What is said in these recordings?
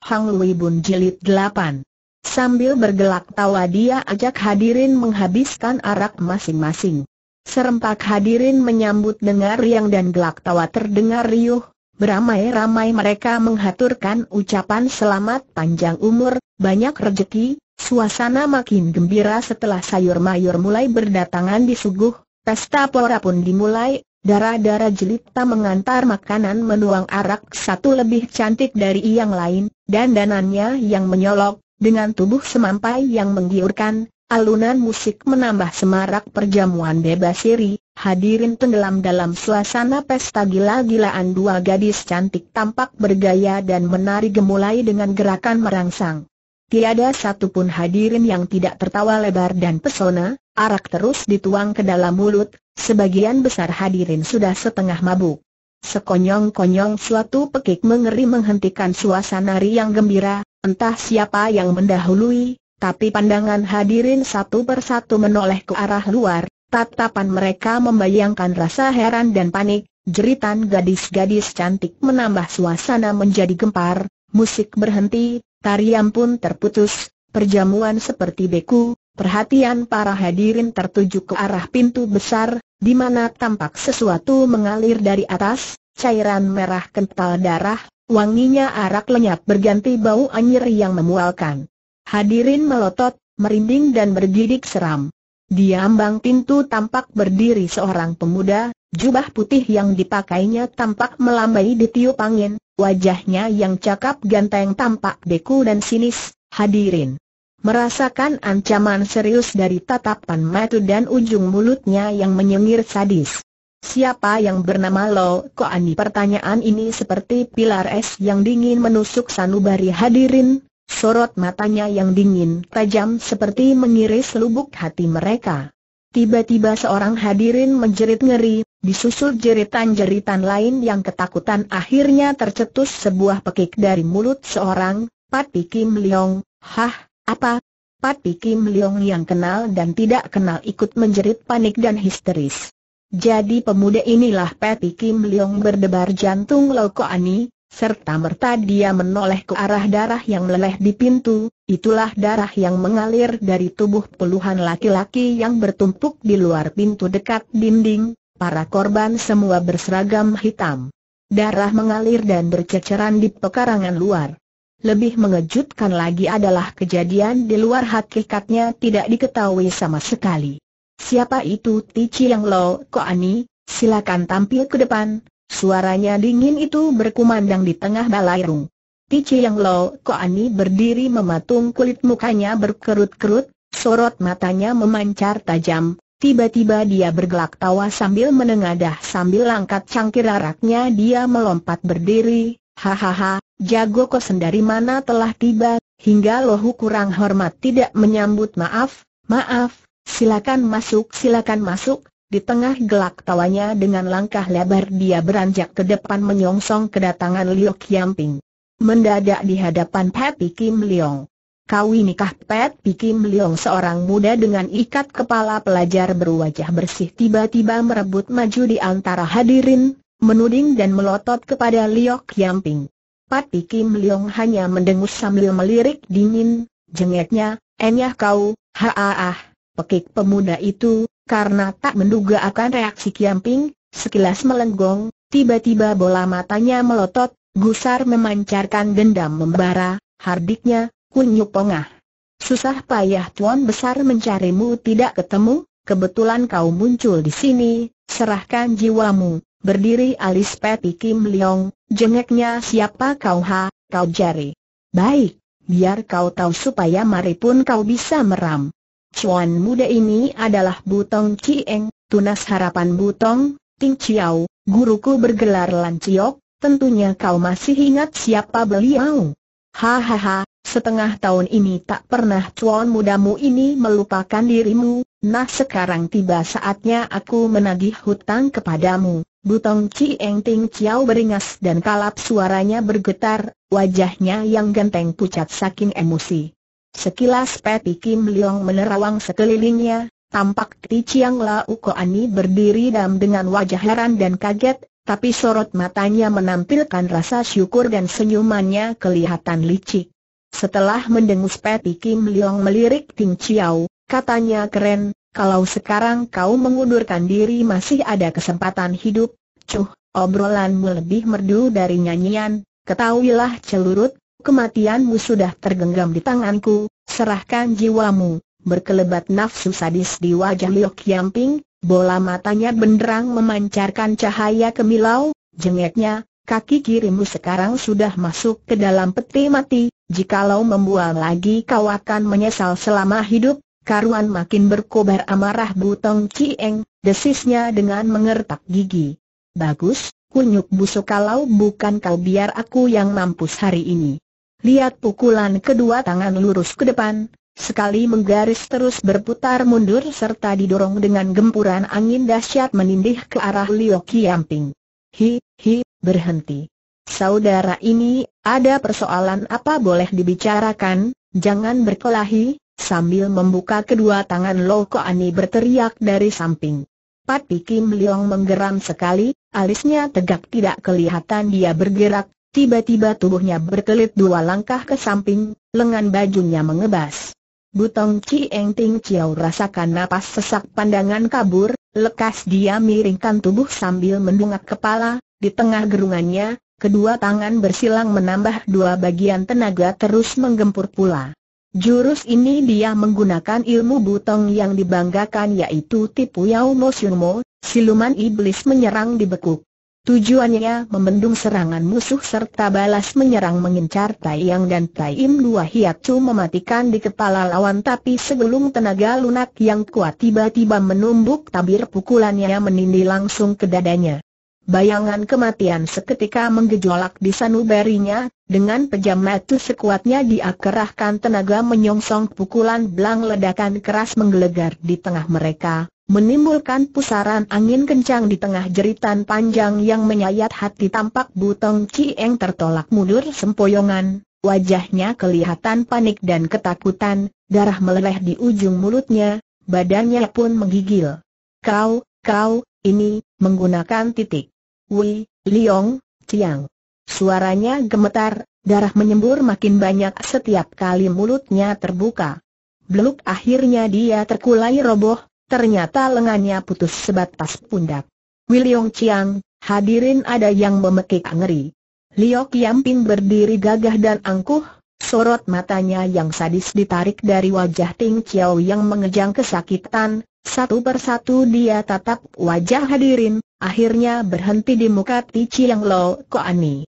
Hang Lui Bun Jilid 8 Sambil bergelak tawa dia ajak hadirin menghabiskan arak masing-masing. Serempak hadirin menyambut dengar riang dan gelak tawa terdengar riuh, beramai-ramai mereka menghaturkan ucapan selamat panjang umur, banyak rejeki, suasana makin gembira setelah sayur mayur mulai berdatangan di suguh, pesta pora pun dimulai, Darah-darah jelita mengantar makanan menuang arak satu lebih cantik dari yang lain, dan danannya yang menyolok, dengan tubuh semampai yang menggiurkan, alunan musik menambah semarak perjamuan bebas siri, hadirin tenggelam dalam suasana pesta gila-gilaan dua gadis cantik tampak bergaya dan menari gemulai dengan gerakan merangsang. Tiada satupun hadirin yang tidak tertawa lebar dan pesona, arak terus dituang ke dalam mulut, sebagian besar hadirin sudah setengah mabuk. Sekonyong-konyong suatu pekik mengeri menghentikan suasana riang gembira, entah siapa yang mendahului, tapi pandangan hadirin satu persatu menoleh ke arah luar, tatapan mereka membayangkan rasa heran dan panik, jeritan gadis-gadis cantik menambah suasana menjadi gempar, musik berhenti, tarian pun terputus, perjamuan seperti beku, Perhatian para hadirin tertuju ke arah pintu besar, di mana tampak sesuatu mengalir dari atas, cairan merah kental darah, wanginya arak lenyap berganti bau anyir yang memualkan. Hadirin melotot, merinding dan bergidik seram. Di ambang pintu tampak berdiri seorang pemuda, jubah putih yang dipakainya tampak melambai di tiup angin, wajahnya yang cakap ganteng tampak beku dan sinis, hadirin. Merasakan ancaman serius dari tatapan mata dan ujung mulutnya yang menyengir sadis. Siapa yang bernama Lo Koani? Pertanyaan ini seperti pilar es yang dingin menusuk sanubari hadirin, sorot matanya yang dingin tajam seperti mengiris lubuk hati mereka. Tiba-tiba seorang hadirin menjerit ngeri, disusul jeritan-jeritan lain yang ketakutan akhirnya tercetus sebuah pekik dari mulut seorang, Pati Kim Leong, hah, apa? Pati Kim Leong yang kenal dan tidak kenal ikut menjerit panik dan histeris. Jadi pemuda inilah Pati Kim Leong berdebar jantung ani, serta merta dia menoleh ke arah darah yang meleleh di pintu, itulah darah yang mengalir dari tubuh puluhan laki-laki yang bertumpuk di luar pintu dekat dinding, para korban semua berseragam hitam. Darah mengalir dan berceceran di pekarangan luar. Lebih mengejutkan lagi adalah kejadian di luar hakikatnya tidak diketahui sama sekali. Siapa itu Tici yang Lo ani, Silakan tampil ke depan. Suaranya dingin itu berkumandang di tengah balairung. Tici yang Lo ani berdiri mematung kulit mukanya berkerut-kerut, sorot matanya memancar tajam. Tiba-tiba dia bergelak tawa sambil menengadah sambil angkat cangkir araknya dia melompat berdiri, hahaha, Jago kosen dari mana telah tiba, hingga lohu kurang hormat tidak menyambut maaf, maaf, silakan masuk silakan masuk, di tengah gelak tawanya dengan langkah lebar dia beranjak ke depan menyongsong kedatangan Liu Yamping Mendadak di hadapan Pat Kim Leong. Kawi nikah Pat Pikim Leong seorang muda dengan ikat kepala pelajar berwajah bersih tiba-tiba merebut maju di antara hadirin, menuding dan melotot kepada Liok Yamping. Pati Kim Leong hanya mendengus sambil melirik dingin, jengeknya, enyah kau, haaah, pekik pemuda itu, karena tak menduga akan reaksi Kiamping, sekilas melenggong, tiba-tiba bola matanya melotot, gusar memancarkan dendam membara, hardiknya, kunyuk pongah. Susah payah tuan besar mencarimu tidak ketemu, kebetulan kau muncul di sini, serahkan jiwamu. Berdiri alis Peti Kim Leong, jengeknya siapa kau ha, kau jari. Baik, biar kau tahu supaya mari pun kau bisa meram. Cuan muda ini adalah Butong Cieng, tunas harapan Butong, Ting Chiao, guruku bergelar Lan Chiok, tentunya kau masih ingat siapa beliau. Hahaha, setengah tahun ini tak pernah cuan mudamu ini melupakan dirimu, nah sekarang tiba saatnya aku menagih hutang kepadamu. Butong Eng Ting Chiao beringas dan kalap suaranya bergetar, wajahnya yang genteng pucat saking emosi. Sekilas Peti Kim Leong menerawang sekelilingnya, tampak Ti Chiang Lau ani berdiri dam dengan wajah heran dan kaget, tapi sorot matanya menampilkan rasa syukur dan senyumannya kelihatan licik. Setelah mendengus Peti Kim Leong melirik Ting Chiao, katanya keren, kalau sekarang kau mengundurkan diri masih ada kesempatan hidup, cuh, obrolanmu lebih merdu dari nyanyian, ketahuilah celurut, kematianmu sudah tergenggam di tanganku, serahkan jiwamu, berkelebat nafsu sadis di wajah Liu Yamping, bola matanya benderang memancarkan cahaya kemilau, jengeknya, kaki kirimu sekarang sudah masuk ke dalam peti mati, jikalau membuang lagi kau akan menyesal selama hidup, karuan makin berkobar amarah Butong Cieng, desisnya dengan mengertak gigi. Bagus, kunyuk busuk kalau bukan kau biar aku yang mampus hari ini. Lihat pukulan kedua tangan lurus ke depan, sekali menggaris terus berputar mundur serta didorong dengan gempuran angin dahsyat menindih ke arah Liu Qiyamping. Hi, hi, berhenti. Saudara ini, ada persoalan apa boleh dibicarakan, jangan berkelahi, Sambil membuka kedua tangan Lo Ani berteriak dari samping. Pat Kim Liong menggeram sekali, alisnya tegak tidak kelihatan dia bergerak, tiba-tiba tubuhnya berkelit dua langkah ke samping, lengan bajunya mengebas. Butong Eng Ting Chiao rasakan napas sesak pandangan kabur, lekas dia miringkan tubuh sambil mendongak kepala, di tengah gerungannya, kedua tangan bersilang menambah dua bagian tenaga terus menggempur pula. Jurus ini dia menggunakan ilmu butong yang dibanggakan yaitu tipu yau Mo Mo, siluman iblis menyerang dibekuk. Tujuannya membendung serangan musuh serta balas menyerang mengincar Tai Yang dan Tai Im dua hiacu mematikan di kepala lawan tapi sebelum tenaga lunak yang kuat tiba-tiba menumbuk tabir pukulannya menindih langsung ke dadanya. Bayangan kematian seketika menggejolak di sanubarinya, dengan pejam mata sekuatnya dia tenaga menyongsong pukulan belang ledakan keras menggelegar di tengah mereka, menimbulkan pusaran angin kencang di tengah jeritan panjang yang menyayat hati tampak butong Cieng tertolak mundur sempoyongan, wajahnya kelihatan panik dan ketakutan, darah meleleh di ujung mulutnya, badannya pun menggigil. Kau, kau, ini, menggunakan titik Wei, Liong, Ciang, Suaranya gemetar, darah menyembur makin banyak setiap kali mulutnya terbuka. Beluk akhirnya dia terkulai roboh, ternyata lengannya putus sebatas pundak. Liyong Chiang, hadirin ada yang memekik ngeri. Liok Yamping berdiri gagah dan angkuh, sorot matanya yang sadis ditarik dari wajah Ting Chiao yang mengejang kesakitan, satu persatu dia tatap wajah hadirin, akhirnya berhenti di muka Tici yang Lo Koani.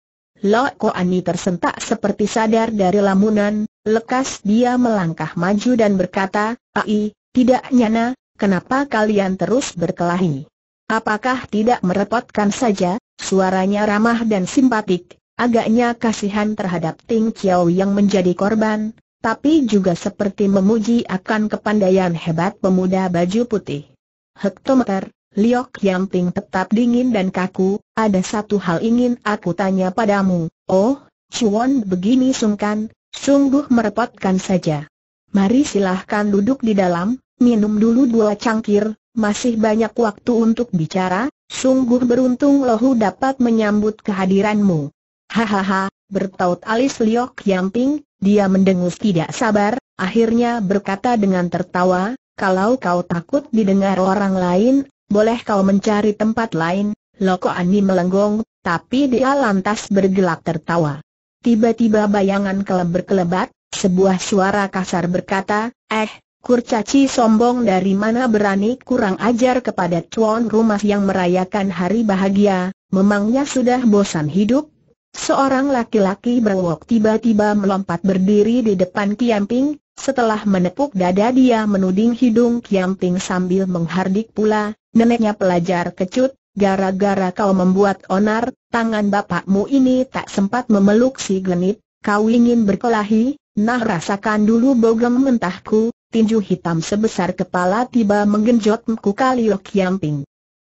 Lo Koani tersentak seperti sadar dari lamunan, lekas dia melangkah maju dan berkata, Ai, tidak nyana, kenapa kalian terus berkelahi? Apakah tidak merepotkan saja? Suaranya ramah dan simpatik, agaknya kasihan terhadap Ting Chiao yang menjadi korban, tapi juga seperti memuji akan kepandaian hebat pemuda baju putih. Hektometer, Liok Yamping tetap dingin dan kaku, ada satu hal ingin aku tanya padamu, oh, Chuan begini sungkan, sungguh merepotkan saja. Mari silahkan duduk di dalam, minum dulu dua cangkir, masih banyak waktu untuk bicara, sungguh beruntung lohu dapat menyambut kehadiranmu. Hahaha, bertaut alis Liok Yamping, dia mendengus tidak sabar, akhirnya berkata dengan tertawa, kalau kau takut didengar orang lain, boleh kau mencari tempat lain, Loko Ani melenggong, tapi dia lantas bergelak tertawa. Tiba-tiba bayangan keleber-kelebat, sebuah suara kasar berkata, eh, kurcaci sombong dari mana berani kurang ajar kepada tuan rumah yang merayakan hari bahagia, memangnya sudah bosan hidup? Seorang laki-laki berwok tiba-tiba melompat berdiri di depan Kiamping, setelah menepuk dada dia menuding hidung Kiam sambil menghardik pula, neneknya pelajar kecut, gara-gara kau membuat onar, tangan bapakmu ini tak sempat memeluk si genit, kau ingin berkelahi, nah rasakan dulu bogem mentahku, tinju hitam sebesar kepala tiba menggenjot mku Kalio Kiam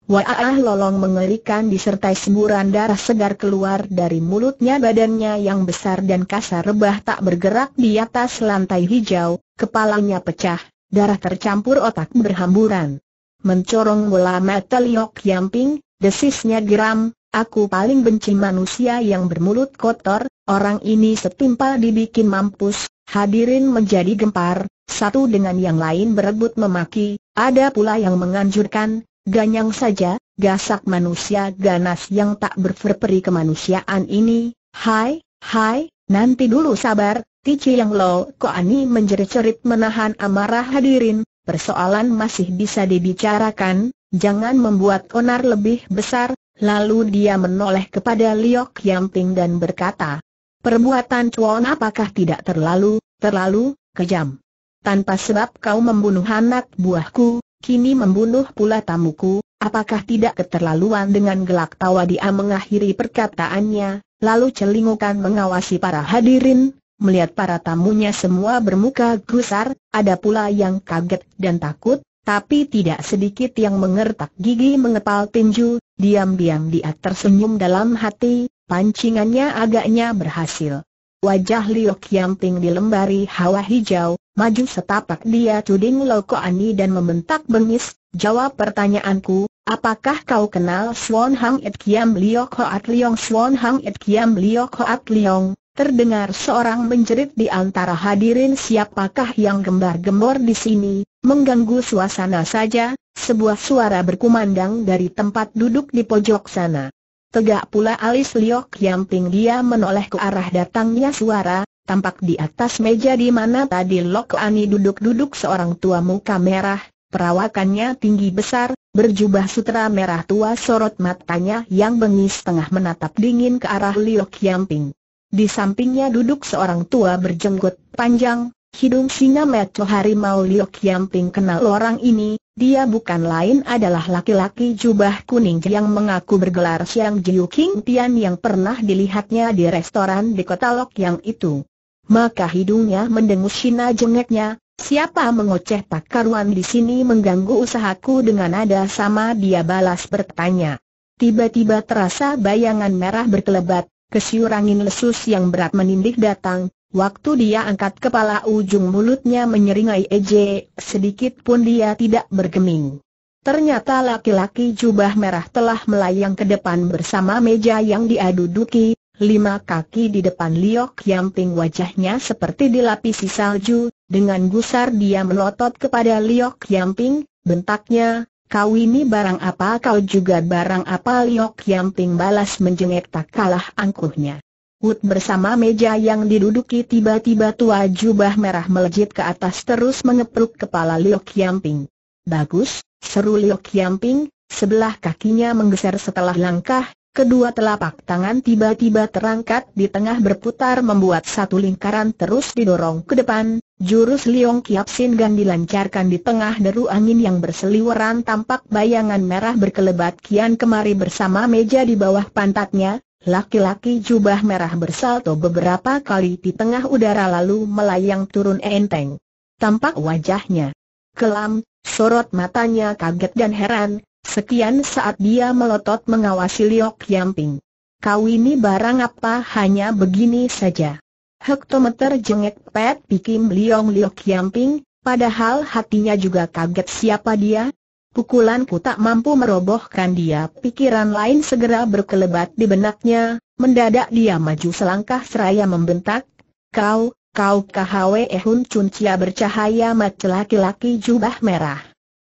Wah lolong mengerikan disertai semburan darah segar keluar dari mulutnya badannya yang besar dan kasar rebah tak bergerak di atas lantai hijau, kepalanya pecah, darah tercampur otak berhamburan. Mencorong bola metal yok Yamping, desisnya geram, aku paling benci manusia yang bermulut kotor, orang ini setimpal dibikin mampus, hadirin menjadi gempar, satu dengan yang lain berebut memaki, ada pula yang menganjurkan, Ganyang saja, gasak manusia ganas yang tak berperi kemanusiaan ini, hai, hai, nanti dulu sabar, Tici yang lo ko ani menjerit-jerit menahan amarah hadirin, persoalan masih bisa dibicarakan, jangan membuat onar lebih besar, lalu dia menoleh kepada Liok Yamping dan berkata, Perbuatan Chuan apakah tidak terlalu, terlalu, kejam? Tanpa sebab kau membunuh anak buahku, kini membunuh pula tamuku, apakah tidak keterlaluan dengan gelak tawa dia mengakhiri perkataannya, lalu celingukan mengawasi para hadirin, melihat para tamunya semua bermuka gusar, ada pula yang kaget dan takut, tapi tidak sedikit yang mengertak gigi mengepal tinju, diam-diam dia tersenyum dalam hati, pancingannya agaknya berhasil. Wajah Liu Kiamping dilembari hawa hijau, Maju setapak dia tuding Loko Ani dan membentak bengis, jawab pertanyaanku, apakah kau kenal Swan Hang Et Kiam Liok Hoat Liong Swan Hang Et Kiam Liok Hoat Liong? Terdengar seorang menjerit di antara hadirin siapakah yang gembar-gembor di sini, mengganggu suasana saja, sebuah suara berkumandang dari tempat duduk di pojok sana. Tegak pula alis Liok yang dia menoleh ke arah datangnya suara, tampak di atas meja di mana tadi Lok Ani duduk-duduk seorang tua muka merah, perawakannya tinggi besar, berjubah sutra merah tua sorot matanya yang bengis tengah menatap dingin ke arah Liok Yamping. Di sampingnya duduk seorang tua berjenggot panjang, hidung singa meco harimau Liok Yamping kenal orang ini, dia bukan lain adalah laki-laki jubah kuning yang mengaku bergelar Siang Jiu King Tian yang pernah dilihatnya di restoran di kota Lok Yang itu. Maka hidungnya mendengus Shina jengeknya, siapa mengoceh tak karuan di sini mengganggu usahaku dengan nada sama dia balas bertanya. Tiba-tiba terasa bayangan merah berkelebat, kesiur lesus yang berat menindik datang, Waktu dia angkat kepala ujung mulutnya menyeringai Eje, sedikit pun dia tidak bergeming. Ternyata laki-laki jubah merah telah melayang ke depan bersama meja yang diaduduki, lima kaki di depan Liok Yamping wajahnya seperti dilapisi salju, dengan gusar dia melotot kepada Liok Yamping, bentaknya, kau ini barang apa kau juga barang apa Liok Yamping balas menjengek tak kalah angkuhnya. Wood bersama meja yang diduduki tiba-tiba tua jubah merah melejit ke atas terus mengepruk kepala Liok Yamping. Bagus, seru Liok Yamping, sebelah kakinya menggeser setelah langkah, Kedua telapak tangan tiba-tiba terangkat di tengah berputar membuat satu lingkaran terus didorong ke depan, jurus Liong Kiap Sin Gan dilancarkan di tengah deru angin yang berseliweran tampak bayangan merah berkelebat kian kemari bersama meja di bawah pantatnya, laki-laki jubah merah bersalto beberapa kali di tengah udara lalu melayang turun enteng. Tampak wajahnya kelam, sorot matanya kaget dan heran, Sekian saat dia melotot mengawasi Liok Yamping. Kau ini barang apa hanya begini saja. Hektometer jengek pet pikim Liong Liok Yamping, padahal hatinya juga kaget siapa dia. Pukulanku tak mampu merobohkan dia, pikiran lain segera berkelebat di benaknya, mendadak dia maju selangkah seraya membentak, Kau, kau KHW Ehun Cuncia bercahaya mat laki-laki jubah merah.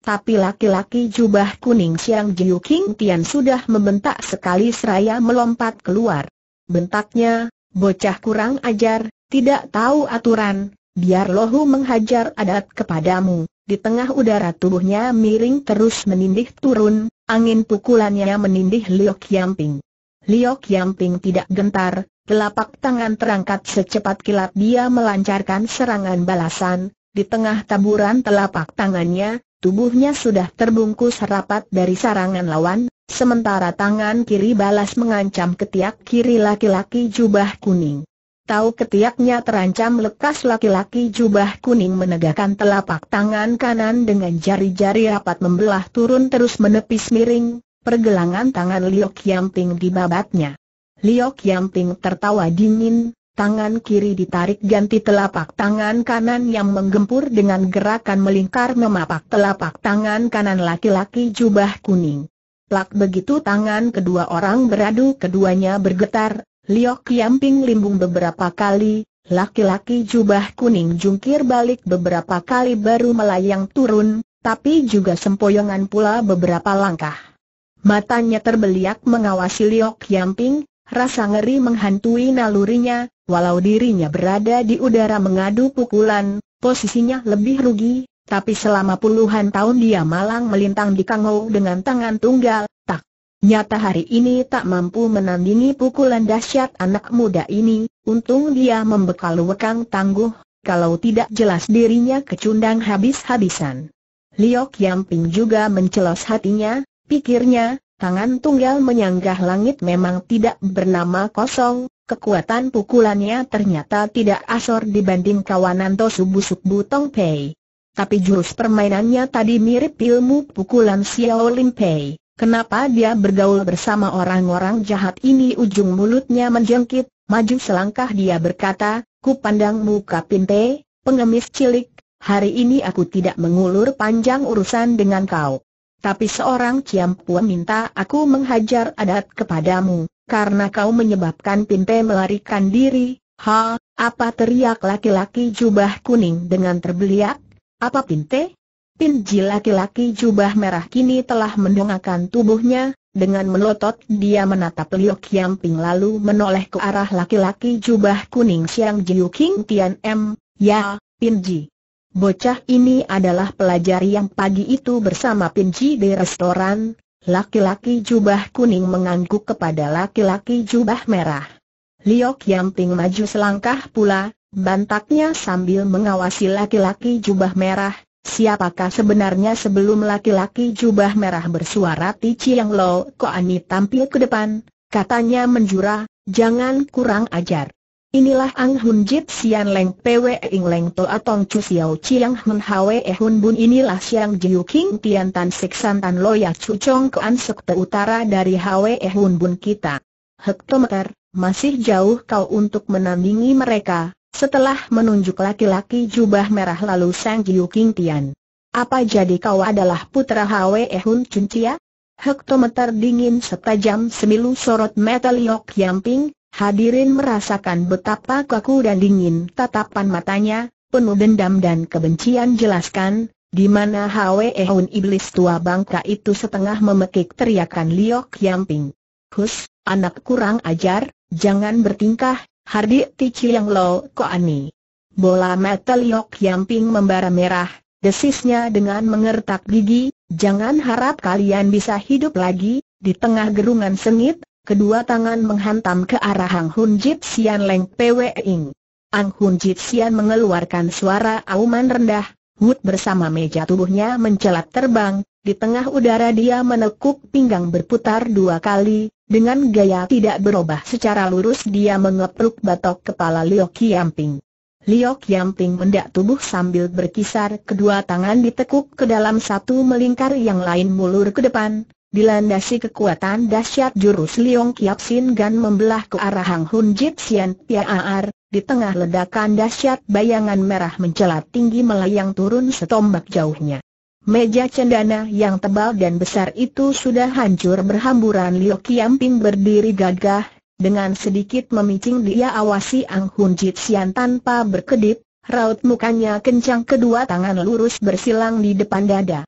Tapi laki-laki jubah kuning Siang Jiu King Tian sudah membentak sekali seraya melompat keluar. Bentaknya, bocah kurang ajar, tidak tahu aturan, biar lohu menghajar adat kepadamu. Di tengah udara tubuhnya miring terus menindih turun, angin pukulannya menindih Liok Yamping. Liok Yamping tidak gentar, telapak tangan terangkat secepat kilat dia melancarkan serangan balasan, di tengah taburan telapak tangannya, tubuhnya sudah terbungkus rapat dari sarangan lawan, sementara tangan kiri balas mengancam ketiak kiri laki-laki jubah kuning. Tahu ketiaknya terancam lekas laki-laki jubah kuning menegakkan telapak tangan kanan dengan jari-jari rapat membelah turun terus menepis miring, pergelangan tangan Liok Yamping di babatnya. Liok Yamping tertawa dingin, tangan kiri ditarik ganti telapak tangan kanan yang menggempur dengan gerakan melingkar memapak telapak tangan kanan laki-laki jubah kuning. Plak begitu tangan kedua orang beradu keduanya bergetar, Liok Yamping limbung beberapa kali, laki-laki jubah kuning jungkir balik beberapa kali baru melayang turun, tapi juga sempoyongan pula beberapa langkah. Matanya terbeliak mengawasi Liok Yamping, Rasa ngeri menghantui nalurinya, Walau dirinya berada di udara mengadu pukulan, posisinya lebih rugi, tapi selama puluhan tahun dia malang melintang di kangau dengan tangan tunggal, tak. Nyata hari ini tak mampu menandingi pukulan dahsyat anak muda ini, untung dia membekal wekang tangguh, kalau tidak jelas dirinya kecundang habis-habisan. Liok Yang Ping juga mencelos hatinya, pikirnya, tangan tunggal menyanggah langit memang tidak bernama kosong, Kekuatan pukulannya ternyata tidak asor dibanding kawanan Tosu Busuk Butong Pei. Tapi jurus permainannya tadi mirip ilmu pukulan Xiao Lim Pei. Kenapa dia bergaul bersama orang-orang jahat ini ujung mulutnya menjengkit, maju selangkah dia berkata, ku pandang muka Pinte, pengemis cilik, hari ini aku tidak mengulur panjang urusan dengan kau. Tapi seorang ciampu minta aku menghajar adat kepadamu karena kau menyebabkan Pinte melarikan diri, ha, apa teriak laki-laki jubah kuning dengan terbeliak? Apa Pinte? Pinji laki-laki jubah merah kini telah mendongakkan tubuhnya, dengan melotot dia menatap Liu Qiangping lalu menoleh ke arah laki-laki jubah kuning Siang Jiu King Tian M, ya, Pinji. Bocah ini adalah pelajar yang pagi itu bersama Pinji di restoran, Laki-laki jubah kuning mengangguk kepada laki-laki jubah merah. Liok Yamping maju selangkah pula, bantaknya sambil mengawasi laki-laki jubah merah, Siapakah sebenarnya sebelum laki-laki jubah merah bersuara Tici Yang Lo Koani tampil ke depan, katanya menjura, jangan kurang ajar. Inilah Ang Hun Jit Sian Leng Pwe Ing Leng To Atong Chu Xiao Chiang Hun Hwe eh Hun Bun inilah Siang Jiu King Tian Tan Sik San Tan Loya Chu Chong An Sek Te Utara dari Hwe eh Hun Bun kita. Hektometer, masih jauh kau untuk menandingi mereka, setelah menunjuk laki-laki jubah merah lalu Sang Jiu King Tian. Apa jadi kau adalah putra Hwe eh Hun Chun Chia? Hektometer dingin setajam semilu sorot metal Yok Yamping, Hadirin merasakan betapa kaku dan dingin tatapan matanya, penuh dendam dan kebencian jelaskan, di mana Hwe Hun iblis tua bangka itu setengah memekik teriakan Liok Yamping. Hus, anak kurang ajar, jangan bertingkah, hardi tici yang lo ani. Bola mata Liok Yamping membara merah, desisnya dengan mengertak gigi, jangan harap kalian bisa hidup lagi, di tengah gerungan sengit, kedua tangan menghantam ke arah Hang Hun Jit Sian Leng Pwe Ing. Ang Hun Jit Sian mengeluarkan suara auman rendah, Wood bersama meja tubuhnya mencelat terbang, di tengah udara dia menekuk pinggang berputar dua kali, dengan gaya tidak berubah secara lurus dia mengepruk batok kepala Liu Qiamping. Liu Qiamping mendak tubuh sambil berkisar kedua tangan ditekuk ke dalam satu melingkar yang lain mulur ke depan, Dilandasi kekuatan dahsyat jurus Liong Kiap Sin Gan membelah ke arah Hang Hun Jit Sian Piaar, di tengah ledakan dahsyat bayangan merah mencelat tinggi melayang turun setombak jauhnya. Meja cendana yang tebal dan besar itu sudah hancur berhamburan Liu Ping berdiri gagah, dengan sedikit memicing dia awasi Ang Hun Jit Sian tanpa berkedip, raut mukanya kencang kedua tangan lurus bersilang di depan dada.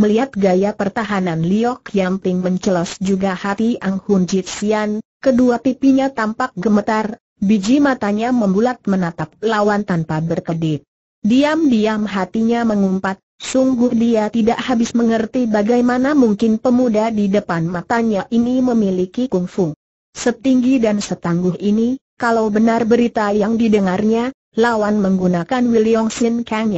Melihat gaya pertahanan Liok Yamping mencelos juga hati Ang Hun Jitsian, kedua pipinya tampak gemetar, biji matanya membulat menatap lawan tanpa berkedip. Diam-diam hatinya mengumpat, sungguh dia tidak habis mengerti bagaimana mungkin pemuda di depan matanya ini memiliki kungfu. Setinggi dan setangguh ini, kalau benar berita yang didengarnya, lawan menggunakan William Sin kang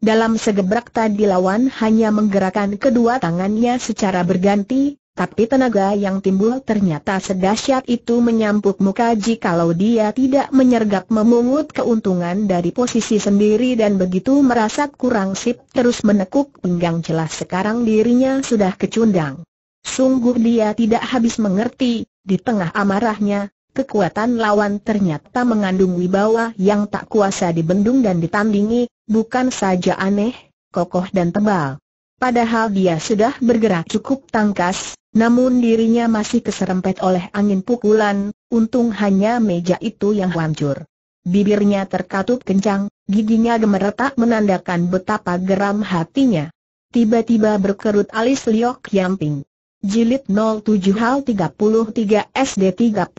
dalam segebrak tadi lawan hanya menggerakkan kedua tangannya secara berganti, tapi tenaga yang timbul ternyata sedahsyat itu menyampuk muka jikalau dia tidak menyergap memungut keuntungan dari posisi sendiri dan begitu merasa kurang sip terus menekuk pinggang jelas sekarang dirinya sudah kecundang. Sungguh dia tidak habis mengerti, di tengah amarahnya, kekuatan lawan ternyata mengandung wibawa yang tak kuasa dibendung dan ditandingi, Bukan saja aneh, kokoh dan tebal. Padahal dia sudah bergerak cukup tangkas, namun dirinya masih keserempet oleh angin pukulan, untung hanya meja itu yang hancur. Bibirnya terkatup kencang, giginya gemeretak menandakan betapa geram hatinya. Tiba-tiba berkerut alis Liok Yamping. Jilid 07 Hal 33 SD 34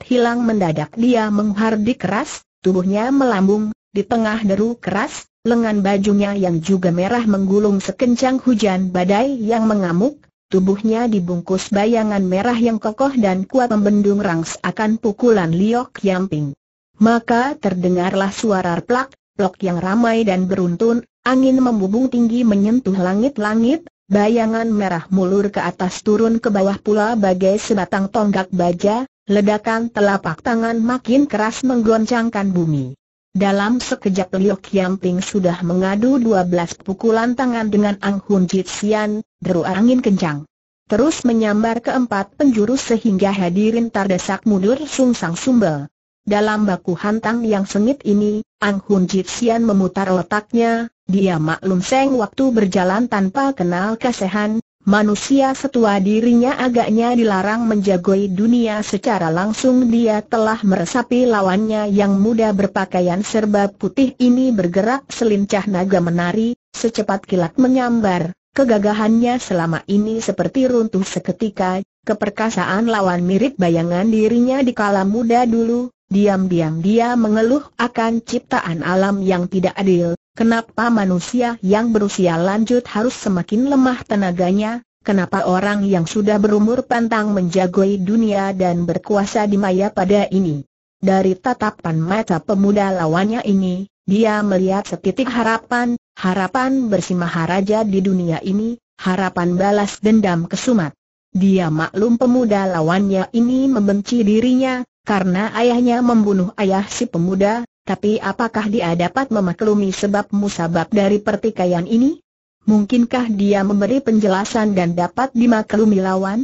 hilang mendadak dia menghardik keras, tubuhnya melambung, di tengah deru keras, lengan bajunya yang juga merah menggulung sekencang hujan badai yang mengamuk, tubuhnya dibungkus bayangan merah yang kokoh dan kuat membendung rangs akan pukulan Liok Yamping. Maka terdengarlah suara plak, plok yang ramai dan beruntun, angin membubung tinggi menyentuh langit-langit, bayangan merah mulur ke atas turun ke bawah pula bagai sebatang tonggak baja, ledakan telapak tangan makin keras menggoncangkan bumi. Dalam sekejap Liu Qiangping sudah mengadu dua belas pukulan tangan dengan Ang Hun Jitsian, deru angin kencang. Terus menyambar keempat penjuru sehingga hadirin terdesak mundur sungsang sumbel. Dalam baku hantang yang sengit ini, Ang Hun Jitsian memutar letaknya. dia maklum seng waktu berjalan tanpa kenal kesehan, Manusia setua dirinya agaknya dilarang menjagoi dunia secara langsung dia telah meresapi lawannya yang muda berpakaian serba putih ini bergerak selincah naga menari, secepat kilat menyambar, kegagahannya selama ini seperti runtuh seketika, keperkasaan lawan mirip bayangan dirinya di kala muda dulu, diam-diam dia mengeluh akan ciptaan alam yang tidak adil, Kenapa manusia yang berusia lanjut harus semakin lemah tenaganya, Kenapa orang yang sudah berumur pantang menjagoi dunia dan berkuasa di maya pada ini? Dari tatapan mata pemuda lawannya ini, dia melihat setitik harapan, harapan bersimaharaja di dunia ini, harapan balas dendam kesumat. Dia maklum pemuda lawannya ini membenci dirinya, karena ayahnya membunuh ayah si pemuda, tapi apakah dia dapat memaklumi sebab musabab dari pertikaian ini? Mungkinkah dia memberi penjelasan dan dapat dimaklumi lawan?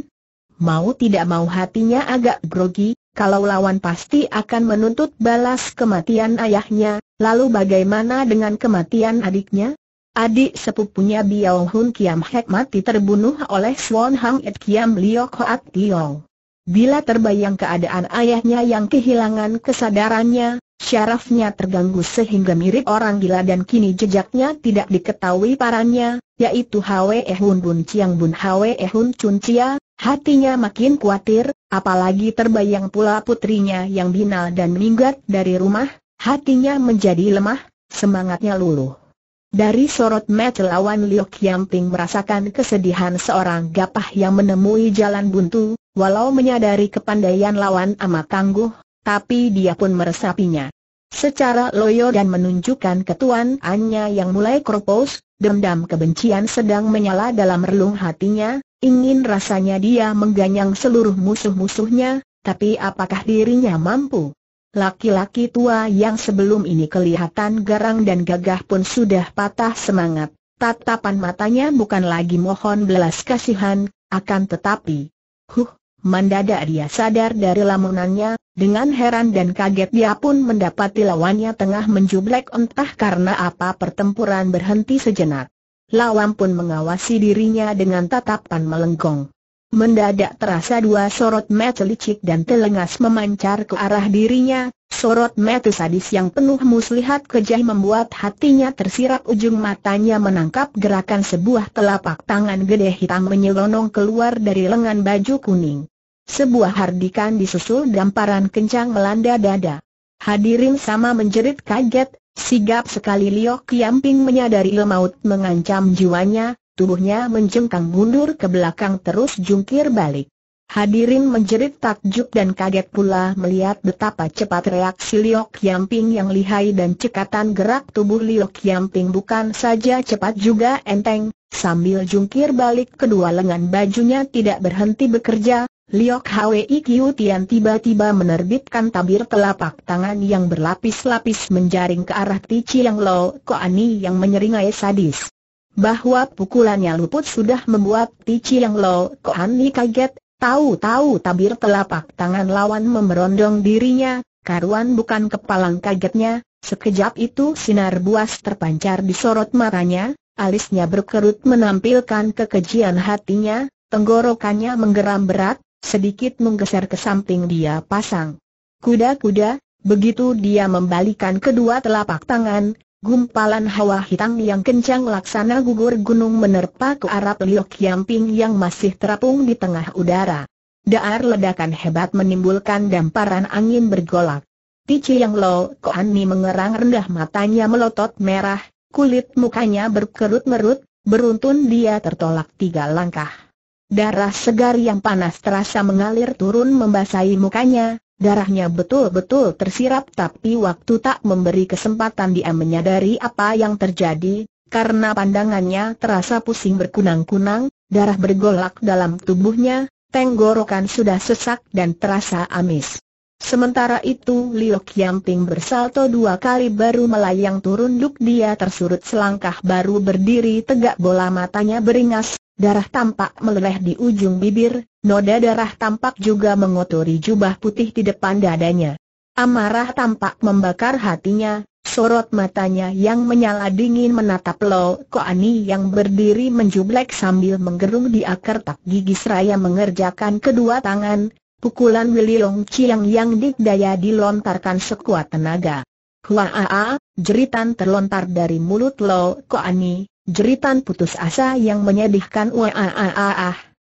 Mau tidak mau hatinya agak grogi, kalau lawan pasti akan menuntut balas kematian ayahnya, lalu bagaimana dengan kematian adiknya? Adik sepupunya Biao Hun Kiam Hek mati terbunuh oleh Swan Hang Et Kiam Lio Koat Lio. Bila terbayang keadaan ayahnya yang kehilangan kesadarannya, syarafnya terganggu sehingga mirip orang gila dan kini jejaknya tidak diketahui parannya, yaitu Hwe Hun Bun Chiang Bun Hwe Hun Chun Chia, hatinya makin khawatir, apalagi terbayang pula putrinya yang binal dan minggat dari rumah, hatinya menjadi lemah, semangatnya luluh. Dari sorot mata lawan Liu Qiangping merasakan kesedihan seorang gapah yang menemui jalan buntu, walau menyadari kepandaian lawan amat tangguh, tapi dia pun meresapinya. Secara loyo dan menunjukkan ketuan, Anya yang mulai keropos, dendam kebencian sedang menyala dalam relung hatinya, ingin rasanya dia mengganyang seluruh musuh-musuhnya, tapi apakah dirinya mampu? Laki-laki tua yang sebelum ini kelihatan garang dan gagah pun sudah patah semangat. Tatapan matanya bukan lagi mohon belas kasihan, akan tetapi, huh, Mendadak dia sadar dari lamunannya, dengan heran dan kaget dia pun mendapati lawannya tengah menjublek entah karena apa pertempuran berhenti sejenak. Lawan pun mengawasi dirinya dengan tatapan melengkung. Mendadak terasa dua sorot mata licik dan telengas memancar ke arah dirinya, sorot mata sadis yang penuh muslihat kejah membuat hatinya tersirap ujung matanya menangkap gerakan sebuah telapak tangan gede hitam menyelonong keluar dari lengan baju kuning. Sebuah hardikan disusul damparan kencang melanda dada. Hadirin sama menjerit kaget, sigap sekali Liok Kiamping menyadari lemaut mengancam jiwanya, tubuhnya menjengkang mundur ke belakang terus jungkir balik. Hadirin menjerit takjub dan kaget pula melihat betapa cepat reaksi Liok Yamping yang lihai dan cekatan gerak tubuh Liok Yamping bukan saja cepat juga enteng, sambil jungkir balik kedua lengan bajunya tidak berhenti bekerja, Liok Hwi Kiu Tian tiba-tiba menerbitkan tabir telapak tangan yang berlapis-lapis menjaring ke arah Ti Chiang Lo Koani yang menyeringai sadis. Bahwa pukulannya luput sudah membuat Ti Chiang Lo Koani kaget, tahu-tahu tabir telapak tangan lawan memerondong dirinya, karuan bukan kepalang kagetnya, sekejap itu sinar buas terpancar di sorot matanya, alisnya berkerut menampilkan kekejian hatinya, tenggorokannya menggeram berat, sedikit menggeser ke samping dia pasang. Kuda-kuda, begitu dia membalikan kedua telapak tangan, gumpalan hawa hitam yang kencang laksana gugur gunung menerpa ke arah Liok Yamping yang masih terapung di tengah udara. Daar ledakan hebat menimbulkan damparan angin bergolak. Tici yang Lo Koani mengerang rendah matanya melotot merah, kulit mukanya berkerut-merut, beruntun dia tertolak tiga langkah. Darah segar yang panas terasa mengalir turun membasahi mukanya, darahnya betul-betul tersirap tapi waktu tak memberi kesempatan dia menyadari apa yang terjadi, karena pandangannya terasa pusing berkunang-kunang, darah bergolak dalam tubuhnya, tenggorokan sudah sesak dan terasa amis. Sementara itu Liu Qiangping bersalto dua kali baru melayang turun duk dia tersurut selangkah baru berdiri tegak bola matanya beringas, Darah tampak meleleh di ujung bibir, noda darah tampak juga mengotori jubah putih di depan dadanya. Amarah tampak membakar hatinya, sorot matanya yang menyala dingin menatap Lo Koani yang berdiri menjublek sambil menggerung di akar tak gigi seraya mengerjakan kedua tangan, pukulan Willy Long Chiang yang dikdaya dilontarkan sekuat tenaga. -a jeritan terlontar dari mulut Lo Koani, Jeritan putus asa yang menyedihkan wah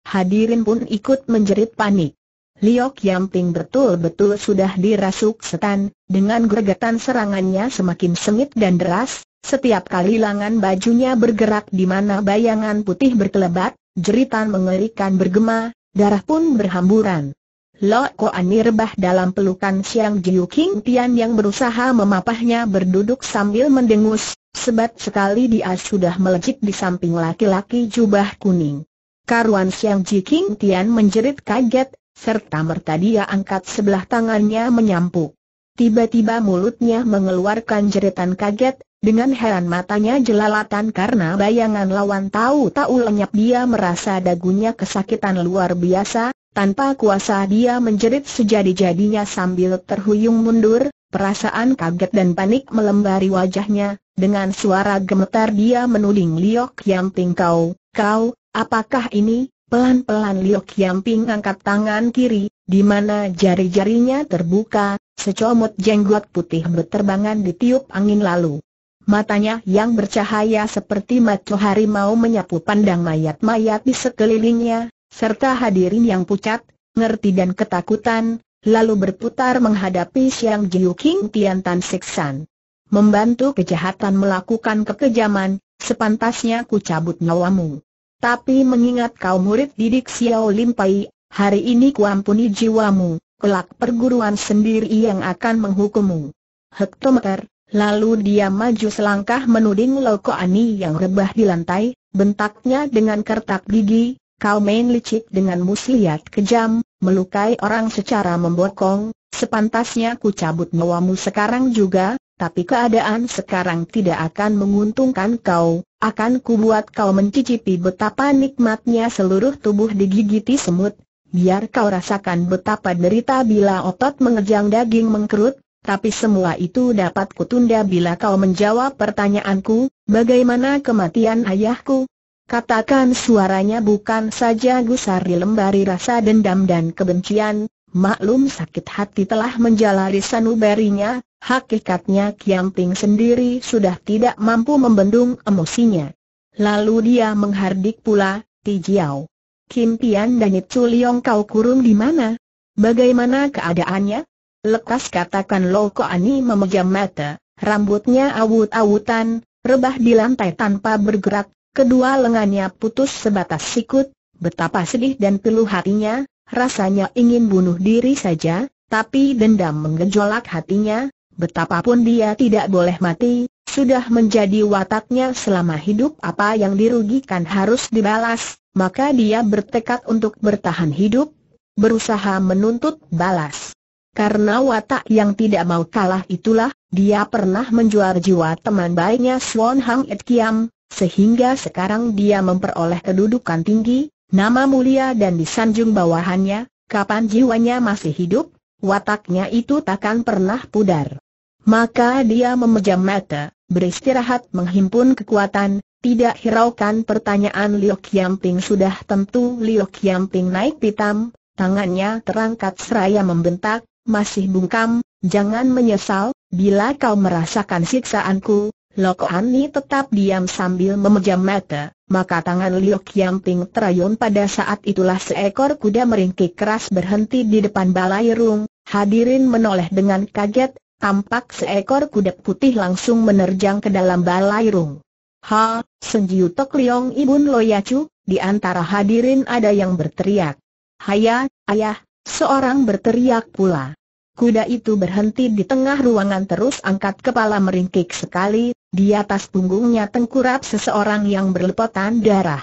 hadirin pun ikut menjerit panik. Liok Ping betul-betul sudah dirasuk setan, dengan gregetan serangannya semakin sengit dan deras, setiap kali langan bajunya bergerak di mana bayangan putih berkelebat, jeritan mengerikan bergema, darah pun berhamburan. Lo Koan nirbah dalam pelukan Siang Jiu King Tian yang berusaha memapahnya berduduk sambil mendengus, Sebab sekali dia sudah melejit di samping laki-laki jubah kuning. Karuan Siang Ji King Tian menjerit kaget, serta merta dia angkat sebelah tangannya menyampuk. Tiba-tiba mulutnya mengeluarkan jeritan kaget, dengan heran matanya jelalatan karena bayangan lawan tahu-tahu lenyap dia merasa dagunya kesakitan luar biasa, tanpa kuasa dia menjerit sejadi-jadinya sambil terhuyung mundur, perasaan kaget dan panik melembari wajahnya, dengan suara gemetar dia menuding Liok Yamping kau, kau, apakah ini? Pelan-pelan Liok Ping angkat tangan kiri, di mana jari-jarinya terbuka, secomot jenggot putih berterbangan di tiup angin lalu. Matanya yang bercahaya seperti mata harimau menyapu pandang mayat-mayat di sekelilingnya, serta hadirin yang pucat, ngerti dan ketakutan, lalu berputar menghadapi Siang Jiu King Tian Tan Seksan membantu kejahatan melakukan kekejaman, sepantasnya ku cabut nyawamu. Tapi mengingat kau murid didik Xiao Limpai, hari ini ku ampuni jiwamu, kelak perguruan sendiri yang akan menghukummu. Hektometer, lalu dia maju selangkah menuding Loko Ani yang rebah di lantai, bentaknya dengan kertak gigi, kau main licik dengan muslihat kejam, melukai orang secara membokong, sepantasnya ku cabut nyawamu sekarang juga, tapi keadaan sekarang tidak akan menguntungkan kau, akan kubuat kau mencicipi betapa nikmatnya seluruh tubuh digigiti semut, biar kau rasakan betapa derita bila otot mengejang daging mengkerut, tapi semua itu dapat kutunda bila kau menjawab pertanyaanku, bagaimana kematian ayahku? Katakan suaranya bukan saja gusar lembari rasa dendam dan kebencian, Maklum sakit hati telah menjalari sanubarinya, hakikatnya Kiam Ping sendiri sudah tidak mampu membendung emosinya. Lalu dia menghardik pula, Ti Jiao. Kim Pian dan Itu Liong kau kurung di mana? Bagaimana keadaannya? Lekas katakan Loko Ani memejam mata, rambutnya awut-awutan, rebah di lantai tanpa bergerak, kedua lengannya putus sebatas sikut, betapa sedih dan pilu hatinya, rasanya ingin bunuh diri saja, tapi dendam menggejolak hatinya, betapapun dia tidak boleh mati, sudah menjadi wataknya selama hidup apa yang dirugikan harus dibalas, maka dia bertekad untuk bertahan hidup, berusaha menuntut balas. Karena watak yang tidak mau kalah itulah, dia pernah menjual jiwa teman baiknya Swan Hang Et Kiam, sehingga sekarang dia memperoleh kedudukan tinggi, Nama mulia dan disanjung bawahannya, kapan jiwanya masih hidup, wataknya itu takkan pernah pudar. Maka dia memejam mata, beristirahat menghimpun kekuatan, tidak hiraukan pertanyaan Liu Qiangping. sudah tentu Liu Qiangping naik pitam, tangannya terangkat seraya membentak, masih bungkam, jangan menyesal, bila kau merasakan siksaanku, Lok Hani tetap diam sambil memejam mata, maka tangan Liu Qiangping Ping terayun pada saat itulah seekor kuda meringkik keras berhenti di depan balai rung, hadirin menoleh dengan kaget, tampak seekor kuda putih langsung menerjang ke dalam balai rung. Ha, Senjiu Tok Liong Ibun Loyacu, di antara hadirin ada yang berteriak. Haya, ayah, seorang berteriak pula. Kuda itu berhenti di tengah ruangan terus angkat kepala meringkik sekali, di atas punggungnya tengkurap seseorang yang berlepotan darah.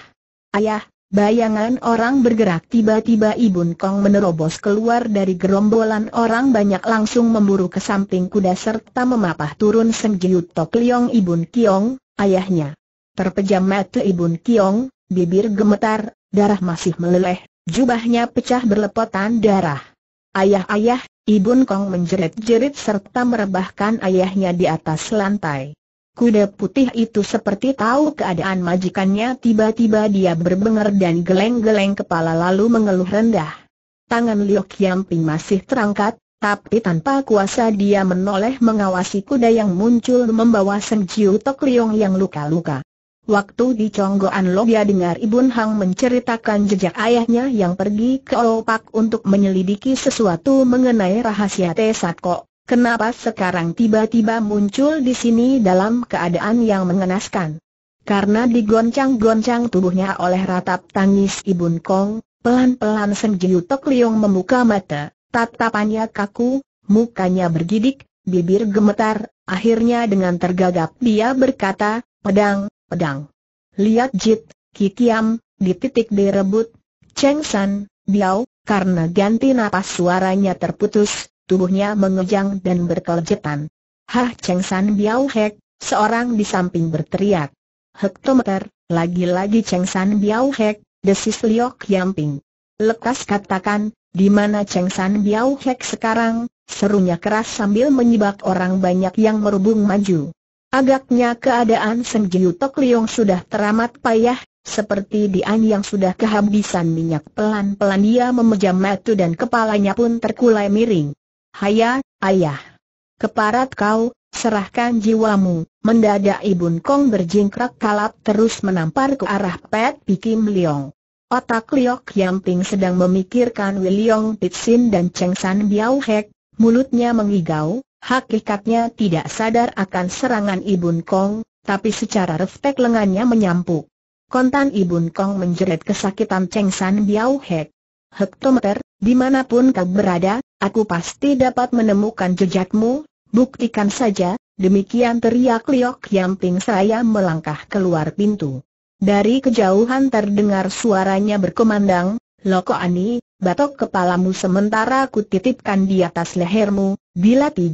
Ayah, bayangan orang bergerak tiba-tiba Ibun Kong menerobos keluar dari gerombolan orang banyak langsung memburu ke samping kuda serta memapah turun Seng Jiut Tok Liong Ibun Kiong, ayahnya. Terpejam mata Ibun Kiong, bibir gemetar, darah masih meleleh, jubahnya pecah berlepotan darah. Ayah-ayah, Ibun Kong menjerit-jerit serta merebahkan ayahnya di atas lantai. Kuda putih itu seperti tahu keadaan majikannya tiba-tiba dia berbengar dan geleng-geleng kepala lalu mengeluh rendah. Tangan Liu Qiangping masih terangkat, tapi tanpa kuasa dia menoleh mengawasi kuda yang muncul membawa Seng Jiu Tok Liong yang luka-luka. Waktu di Conggoan Lo dia dengar Ibu Hang menceritakan jejak ayahnya yang pergi ke Opak untuk menyelidiki sesuatu mengenai rahasia Tesat Kok. Kenapa sekarang tiba-tiba muncul di sini dalam keadaan yang mengenaskan? Karena digoncang-goncang tubuhnya oleh ratap tangis Ibun Kong, pelan-pelan Seng Jiu Tok Liong membuka mata, tatapannya kaku, mukanya bergidik, bibir gemetar, akhirnya dengan tergagap dia berkata, pedang, pedang. Lihat Jit, Kikiam, di titik direbut, Cheng San, Biao, karena ganti napas suaranya terputus, tubuhnya mengejang dan berkelejetan. Hah Cheng San Biao Hek, seorang di samping berteriak. Hektometer, lagi-lagi Cheng San Biao Hek, desis Liok Yamping. Lekas katakan, di mana Cheng San Biao Hek sekarang, serunya keras sambil menyibak orang banyak yang merubung maju. Agaknya keadaan Seng Jiu Tok Liong sudah teramat payah, seperti Dian yang sudah kehabisan minyak pelan-pelan dia memejam matu dan kepalanya pun terkulai miring. Haya, ayah. Keparat kau, serahkan jiwamu. Mendadak Ibun Kong berjingkrak kalap terus menampar ke arah Pet Pikim Leong. Otak Liok Yamping sedang memikirkan Wiliong Pitsin dan Cheng San Biao Hek, mulutnya mengigau, hakikatnya tidak sadar akan serangan Ibun Kong, tapi secara respek lengannya menyampuk. Kontan Ibun Kong menjerit kesakitan Cheng San Biao Hek. Hektometer, dimanapun kau berada, Aku pasti dapat menemukan jejakmu, buktikan saja, demikian teriak Liok Yamping saya melangkah keluar pintu. Dari kejauhan terdengar suaranya berkemandang. Loko Ani, batok kepalamu sementara ku titipkan di atas lehermu, bila Ti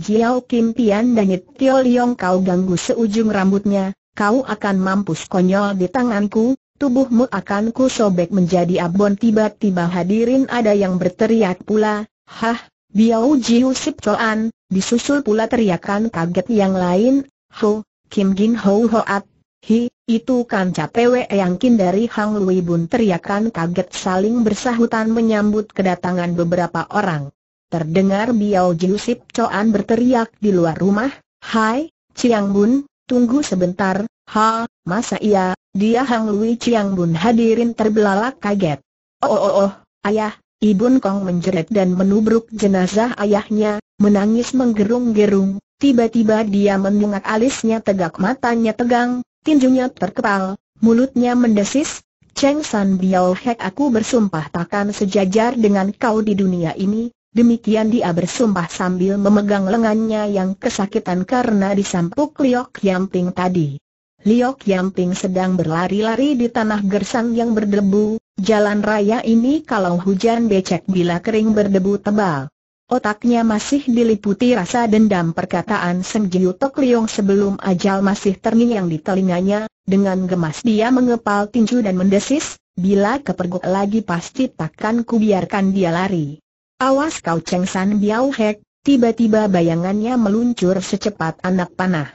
Kim Pian dan Tio Liong kau ganggu seujung rambutnya, kau akan mampus konyol di tanganku, tubuhmu akan ku sobek menjadi abon tiba-tiba hadirin ada yang berteriak pula, Hah, Biao Jiu Sip Choan, disusul pula teriakan kaget yang lain, Ho, Kim Gin Ho Hoat, Hi, itu kan capewe yang kin dari Hang Lui Bun teriakan kaget saling bersahutan menyambut kedatangan beberapa orang. Terdengar Biao Jiu Sip Choan berteriak di luar rumah, Hai, Chiang Bun, tunggu sebentar, ha, masa iya, dia Hang Lui Chiang Bun hadirin terbelalak kaget. Oh oh oh, oh ayah, Ibun Kong menjerit dan menubruk jenazah ayahnya, menangis menggerung-gerung, tiba-tiba dia mendongak alisnya tegak matanya tegang, tinjunya terkepal, mulutnya mendesis, Cheng San Biao Hek aku bersumpah takkan sejajar dengan kau di dunia ini, demikian dia bersumpah sambil memegang lengannya yang kesakitan karena disampuk Liok Yamping tadi. Liok Yamping sedang berlari-lari di tanah gersang yang berdebu, Jalan raya ini kalau hujan becek bila kering berdebu tebal. Otaknya masih diliputi rasa dendam perkataan senjiu Jiu Tok Liong sebelum ajal masih terngiang di telinganya, dengan gemas dia mengepal tinju dan mendesis, bila kepergok lagi pasti takkan kubiarkan dia lari. Awas kau Cheng San Biao Hek, tiba-tiba bayangannya meluncur secepat anak panah.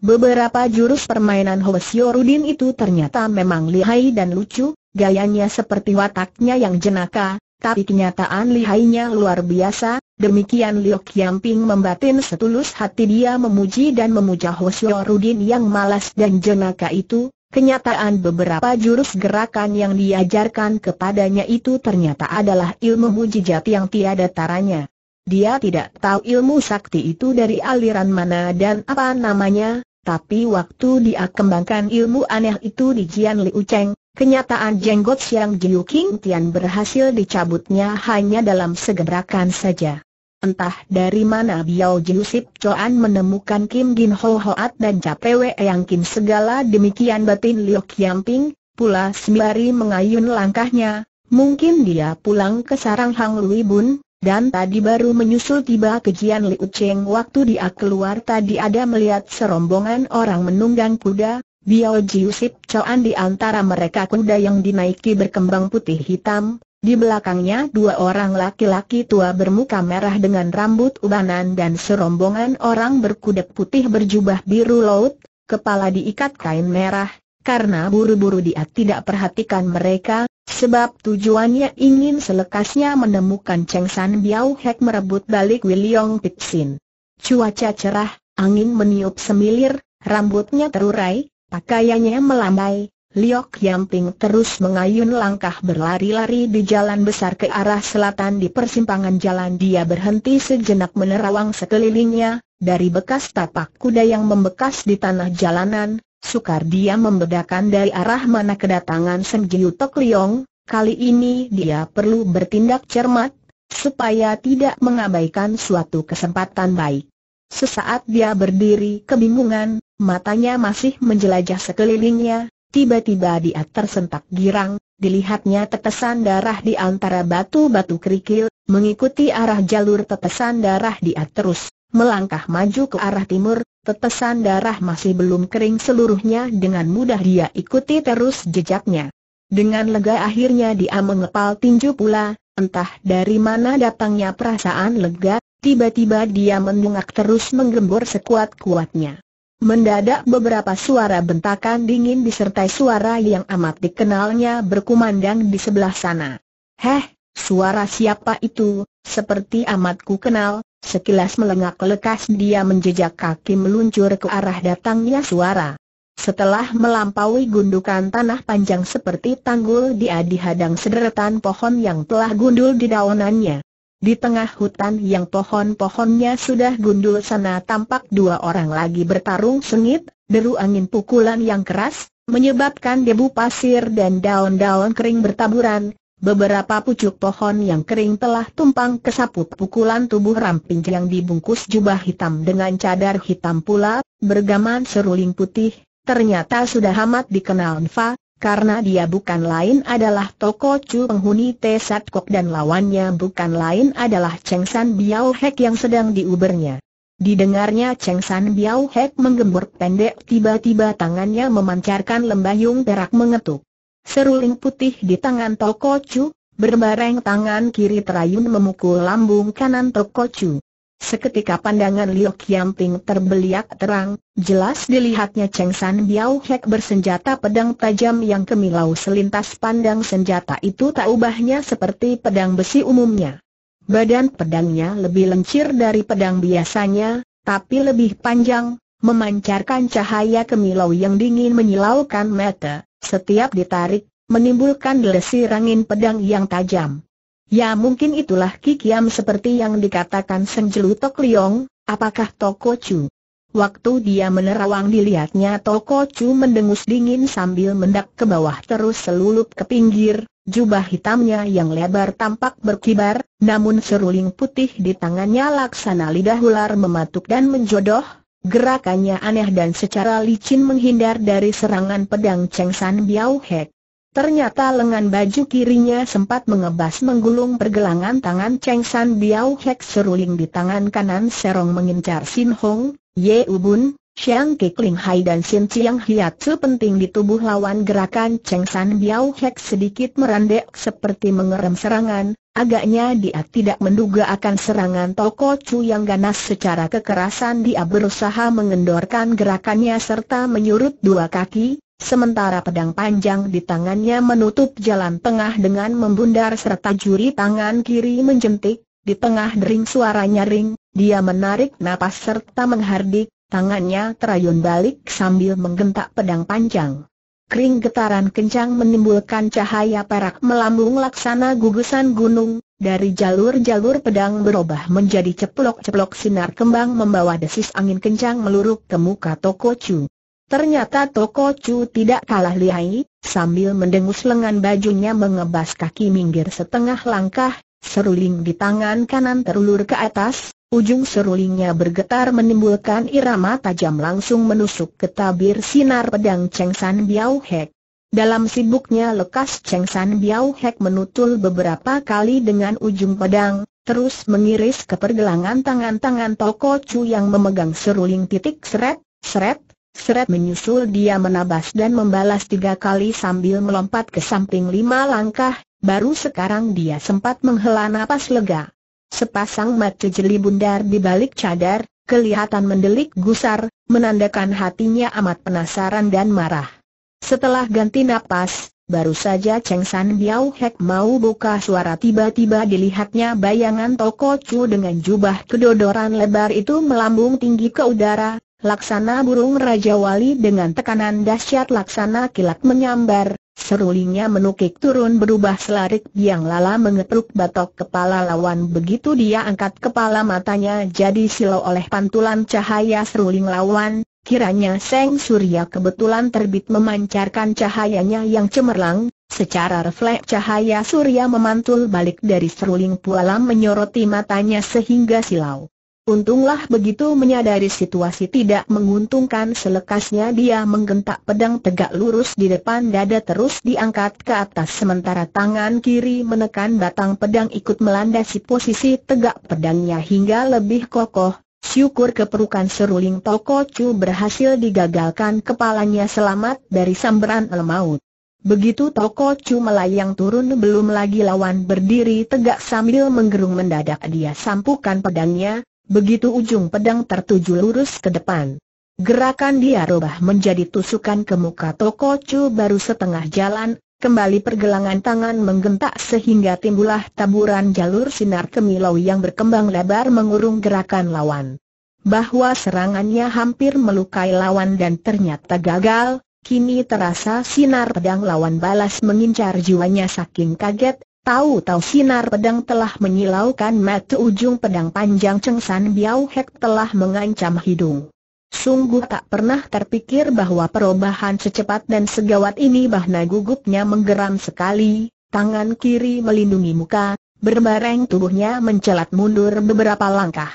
Beberapa jurus permainan hoesio Rudin itu ternyata memang lihai dan lucu, Gayanya seperti wataknya yang jenaka, tapi kenyataan lihainya luar biasa, demikian Liu Qiangping membatin setulus hati dia memuji dan memuja Hoshio Rudin yang malas dan jenaka itu, Kenyataan beberapa jurus gerakan yang diajarkan kepadanya itu ternyata adalah ilmu mujizat yang tiada taranya. Dia tidak tahu ilmu sakti itu dari aliran mana dan apa namanya, tapi waktu dia kembangkan ilmu aneh itu di Jian Liu Cheng, Kenyataan jenggot Siang Jiu King Tian berhasil dicabutnya hanya dalam segerakan saja. Entah dari mana Biao Jiu Sip Choan menemukan Kim Gin Ho Hoat dan Capewe Yang Kim segala demikian batin Liu Qiang Ping, pula sembari mengayun langkahnya, mungkin dia pulang ke sarang Hang Lui Bun, dan tadi baru menyusul tiba kejian Liu Cheng waktu dia keluar tadi ada melihat serombongan orang menunggang kuda, Biao Jiusip Choan di antara mereka kuda yang dinaiki berkembang putih hitam, di belakangnya dua orang laki-laki tua bermuka merah dengan rambut ubanan dan serombongan orang berkuda putih berjubah biru laut, kepala diikat kain merah, karena buru-buru dia tidak perhatikan mereka, sebab tujuannya ingin selekasnya menemukan Cheng San Biao Hek merebut balik Wiliong Pixin. Cuaca cerah, angin meniup semilir, rambutnya terurai, Pakaiannya melambai, Liok Yamping terus mengayun langkah berlari-lari di jalan besar ke arah selatan di persimpangan jalan dia berhenti sejenak menerawang sekelilingnya, dari bekas tapak kuda yang membekas di tanah jalanan, sukar dia membedakan dari arah mana kedatangan Sen Jiu Liong, kali ini dia perlu bertindak cermat, supaya tidak mengabaikan suatu kesempatan baik. Sesaat dia berdiri kebingungan, Matanya masih menjelajah sekelilingnya, tiba-tiba dia tersentak girang, dilihatnya tetesan darah di antara batu-batu kerikil, mengikuti arah jalur tetesan darah dia terus, melangkah maju ke arah timur, tetesan darah masih belum kering seluruhnya dengan mudah dia ikuti terus jejaknya. Dengan lega akhirnya dia mengepal tinju pula, entah dari mana datangnya perasaan lega, tiba-tiba dia mendungak terus menggembur sekuat-kuatnya. Mendadak beberapa suara bentakan dingin disertai suara yang amat dikenalnya berkumandang di sebelah sana. Heh, suara siapa itu, seperti amatku kenal, sekilas melengak lekas dia menjejak kaki meluncur ke arah datangnya suara. Setelah melampaui gundukan tanah panjang seperti tanggul dia dihadang sederetan pohon yang telah gundul di daunannya. Di tengah hutan yang pohon-pohonnya sudah gundul sana tampak dua orang lagi bertarung sengit, deru angin pukulan yang keras, menyebabkan debu pasir dan daun-daun kering bertaburan, beberapa pucuk pohon yang kering telah tumpang kesaput pukulan tubuh ramping yang dibungkus jubah hitam dengan cadar hitam pula, bergaman seruling putih, ternyata sudah amat dikenal Nfa, karena dia bukan lain adalah Toko Chu penghuni Te Sat Kok dan lawannya bukan lain adalah Cheng San Biao Hek yang sedang diubernya. Didengarnya Cheng San Biao Hek menggembur pendek tiba-tiba tangannya memancarkan lembayung perak mengetuk. Seruling putih di tangan Toko Chu, berbareng tangan kiri terayun memukul lambung kanan Toko Chu. Seketika pandangan Liu Qianping terbeliak terang, jelas dilihatnya Cheng San Biao Hek bersenjata pedang tajam yang kemilau selintas pandang senjata itu tak ubahnya seperti pedang besi umumnya. Badan pedangnya lebih lencir dari pedang biasanya, tapi lebih panjang, memancarkan cahaya kemilau yang dingin menyilaukan mata, setiap ditarik, menimbulkan desir angin pedang yang tajam. Ya mungkin itulah kikiam seperti yang dikatakan Senjelu Tok Liong, apakah Toko Chu? Waktu dia menerawang dilihatnya Toko Chu mendengus dingin sambil mendak ke bawah terus selulup ke pinggir, jubah hitamnya yang lebar tampak berkibar, namun seruling putih di tangannya laksana lidah ular mematuk dan menjodoh, gerakannya aneh dan secara licin menghindar dari serangan pedang Cheng San Biao Hek. Ternyata lengan baju kirinya sempat mengebas menggulung pergelangan tangan Cheng San Biao Hek seruling di tangan kanan serong mengincar Sin Hong, Ye Ubun, Xiang Kikling Hai dan Sin Chiang Hiat penting di tubuh lawan gerakan Cheng San Biao Hek sedikit merandek seperti mengerem serangan, agaknya dia tidak menduga akan serangan Toko Chu yang ganas secara kekerasan dia berusaha mengendorkan gerakannya serta menyurut dua kaki, Sementara pedang panjang di tangannya menutup jalan tengah dengan membundar serta juri tangan kiri menjentik, di tengah dering suara nyaring, dia menarik napas serta menghardik, tangannya terayun balik sambil menggentak pedang panjang. Kering getaran kencang menimbulkan cahaya perak melambung laksana gugusan gunung, dari jalur-jalur pedang berubah menjadi ceplok-ceplok sinar kembang membawa desis angin kencang meluruk ke muka Toko Chu. Ternyata Toko Chu tidak kalah lihai, sambil mendengus lengan bajunya mengebas kaki minggir setengah langkah, seruling di tangan kanan terulur ke atas, ujung serulingnya bergetar menimbulkan irama tajam langsung menusuk ke tabir sinar pedang Cheng San Biao Hek. Dalam sibuknya lekas Cheng San Biao Hek menutul beberapa kali dengan ujung pedang, terus mengiris ke pergelangan tangan-tangan Toko Chu yang memegang seruling titik seret, seret, Seret menyusul dia menabas dan membalas tiga kali sambil melompat ke samping lima langkah, baru sekarang dia sempat menghela napas lega. Sepasang mata jeli bundar di balik cadar, kelihatan mendelik gusar, menandakan hatinya amat penasaran dan marah. Setelah ganti napas, baru saja Cheng San Biao Hek mau buka suara tiba-tiba dilihatnya bayangan Toko Chu dengan jubah kedodoran lebar itu melambung tinggi ke udara, Laksana burung Raja Wali dengan tekanan dahsyat laksana kilat menyambar, serulingnya menukik turun berubah selarik biang lala mengetruk batok kepala lawan begitu dia angkat kepala matanya jadi silau oleh pantulan cahaya seruling lawan, kiranya Seng Surya kebetulan terbit memancarkan cahayanya yang cemerlang, secara refleks cahaya Surya memantul balik dari seruling pualam menyoroti matanya sehingga silau. Untunglah begitu menyadari situasi tidak menguntungkan selekasnya dia menggentak pedang tegak lurus di depan dada terus diangkat ke atas sementara tangan kiri menekan batang pedang ikut melandasi posisi tegak pedangnya hingga lebih kokoh. Syukur keperukan seruling Toko Chu berhasil digagalkan kepalanya selamat dari sambaran lemaut. Begitu Toko Chu melayang turun belum lagi lawan berdiri tegak sambil menggerung mendadak dia sampukan pedangnya, Begitu ujung pedang tertuju lurus ke depan. Gerakan dia rubah menjadi tusukan ke muka Toko Chu baru setengah jalan, kembali pergelangan tangan menggentak sehingga timbulah taburan jalur sinar kemilau yang berkembang lebar mengurung gerakan lawan. Bahwa serangannya hampir melukai lawan dan ternyata gagal, kini terasa sinar pedang lawan balas mengincar jiwanya saking kaget, Tahu-tahu sinar pedang telah menyilaukan mata ujung pedang panjang cengsan Biao Hek telah mengancam hidung. Sungguh tak pernah terpikir bahwa perubahan secepat dan segawat ini bahna gugupnya menggeram sekali, tangan kiri melindungi muka, berbareng tubuhnya mencelat mundur beberapa langkah.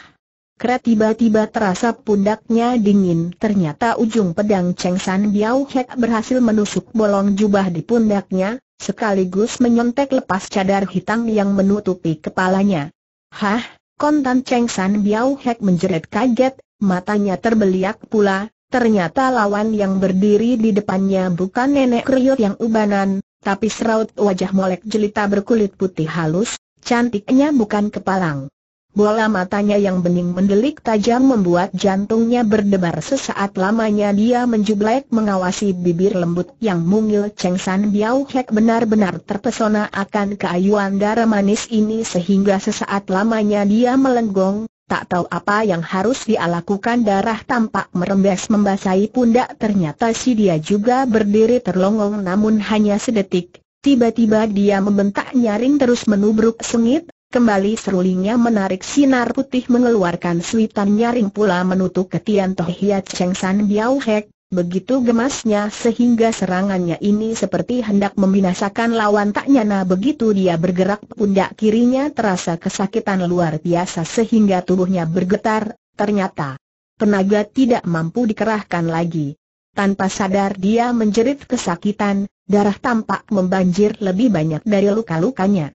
Kera tiba-tiba terasa pundaknya dingin ternyata ujung pedang cengsan Biao Hek berhasil menusuk bolong jubah di pundaknya, sekaligus menyontek lepas cadar hitam yang menutupi kepalanya. Hah, kontan Cheng San Biao Hek menjerit kaget, matanya terbeliak pula, ternyata lawan yang berdiri di depannya bukan nenek kriot yang ubanan, tapi seraut wajah molek jelita berkulit putih halus, cantiknya bukan kepalang. Bola matanya yang bening mendelik tajam membuat jantungnya berdebar sesaat lamanya dia menjublek mengawasi bibir lembut yang mungil Cheng San Biao Hek benar-benar terpesona akan keayuan darah manis ini sehingga sesaat lamanya dia melenggong, tak tahu apa yang harus dia lakukan darah tampak merembes membasahi pundak ternyata si dia juga berdiri terlongong namun hanya sedetik, tiba-tiba dia membentak nyaring terus menubruk sengit, Kembali serulingnya menarik sinar putih mengeluarkan suitan nyaring pula menutup ketian Toh Hiat Cheng San Biao Hek, begitu gemasnya sehingga serangannya ini seperti hendak membinasakan lawan tak nyana begitu dia bergerak pundak kirinya terasa kesakitan luar biasa sehingga tubuhnya bergetar, ternyata tenaga tidak mampu dikerahkan lagi. Tanpa sadar dia menjerit kesakitan, darah tampak membanjir lebih banyak dari luka-lukanya.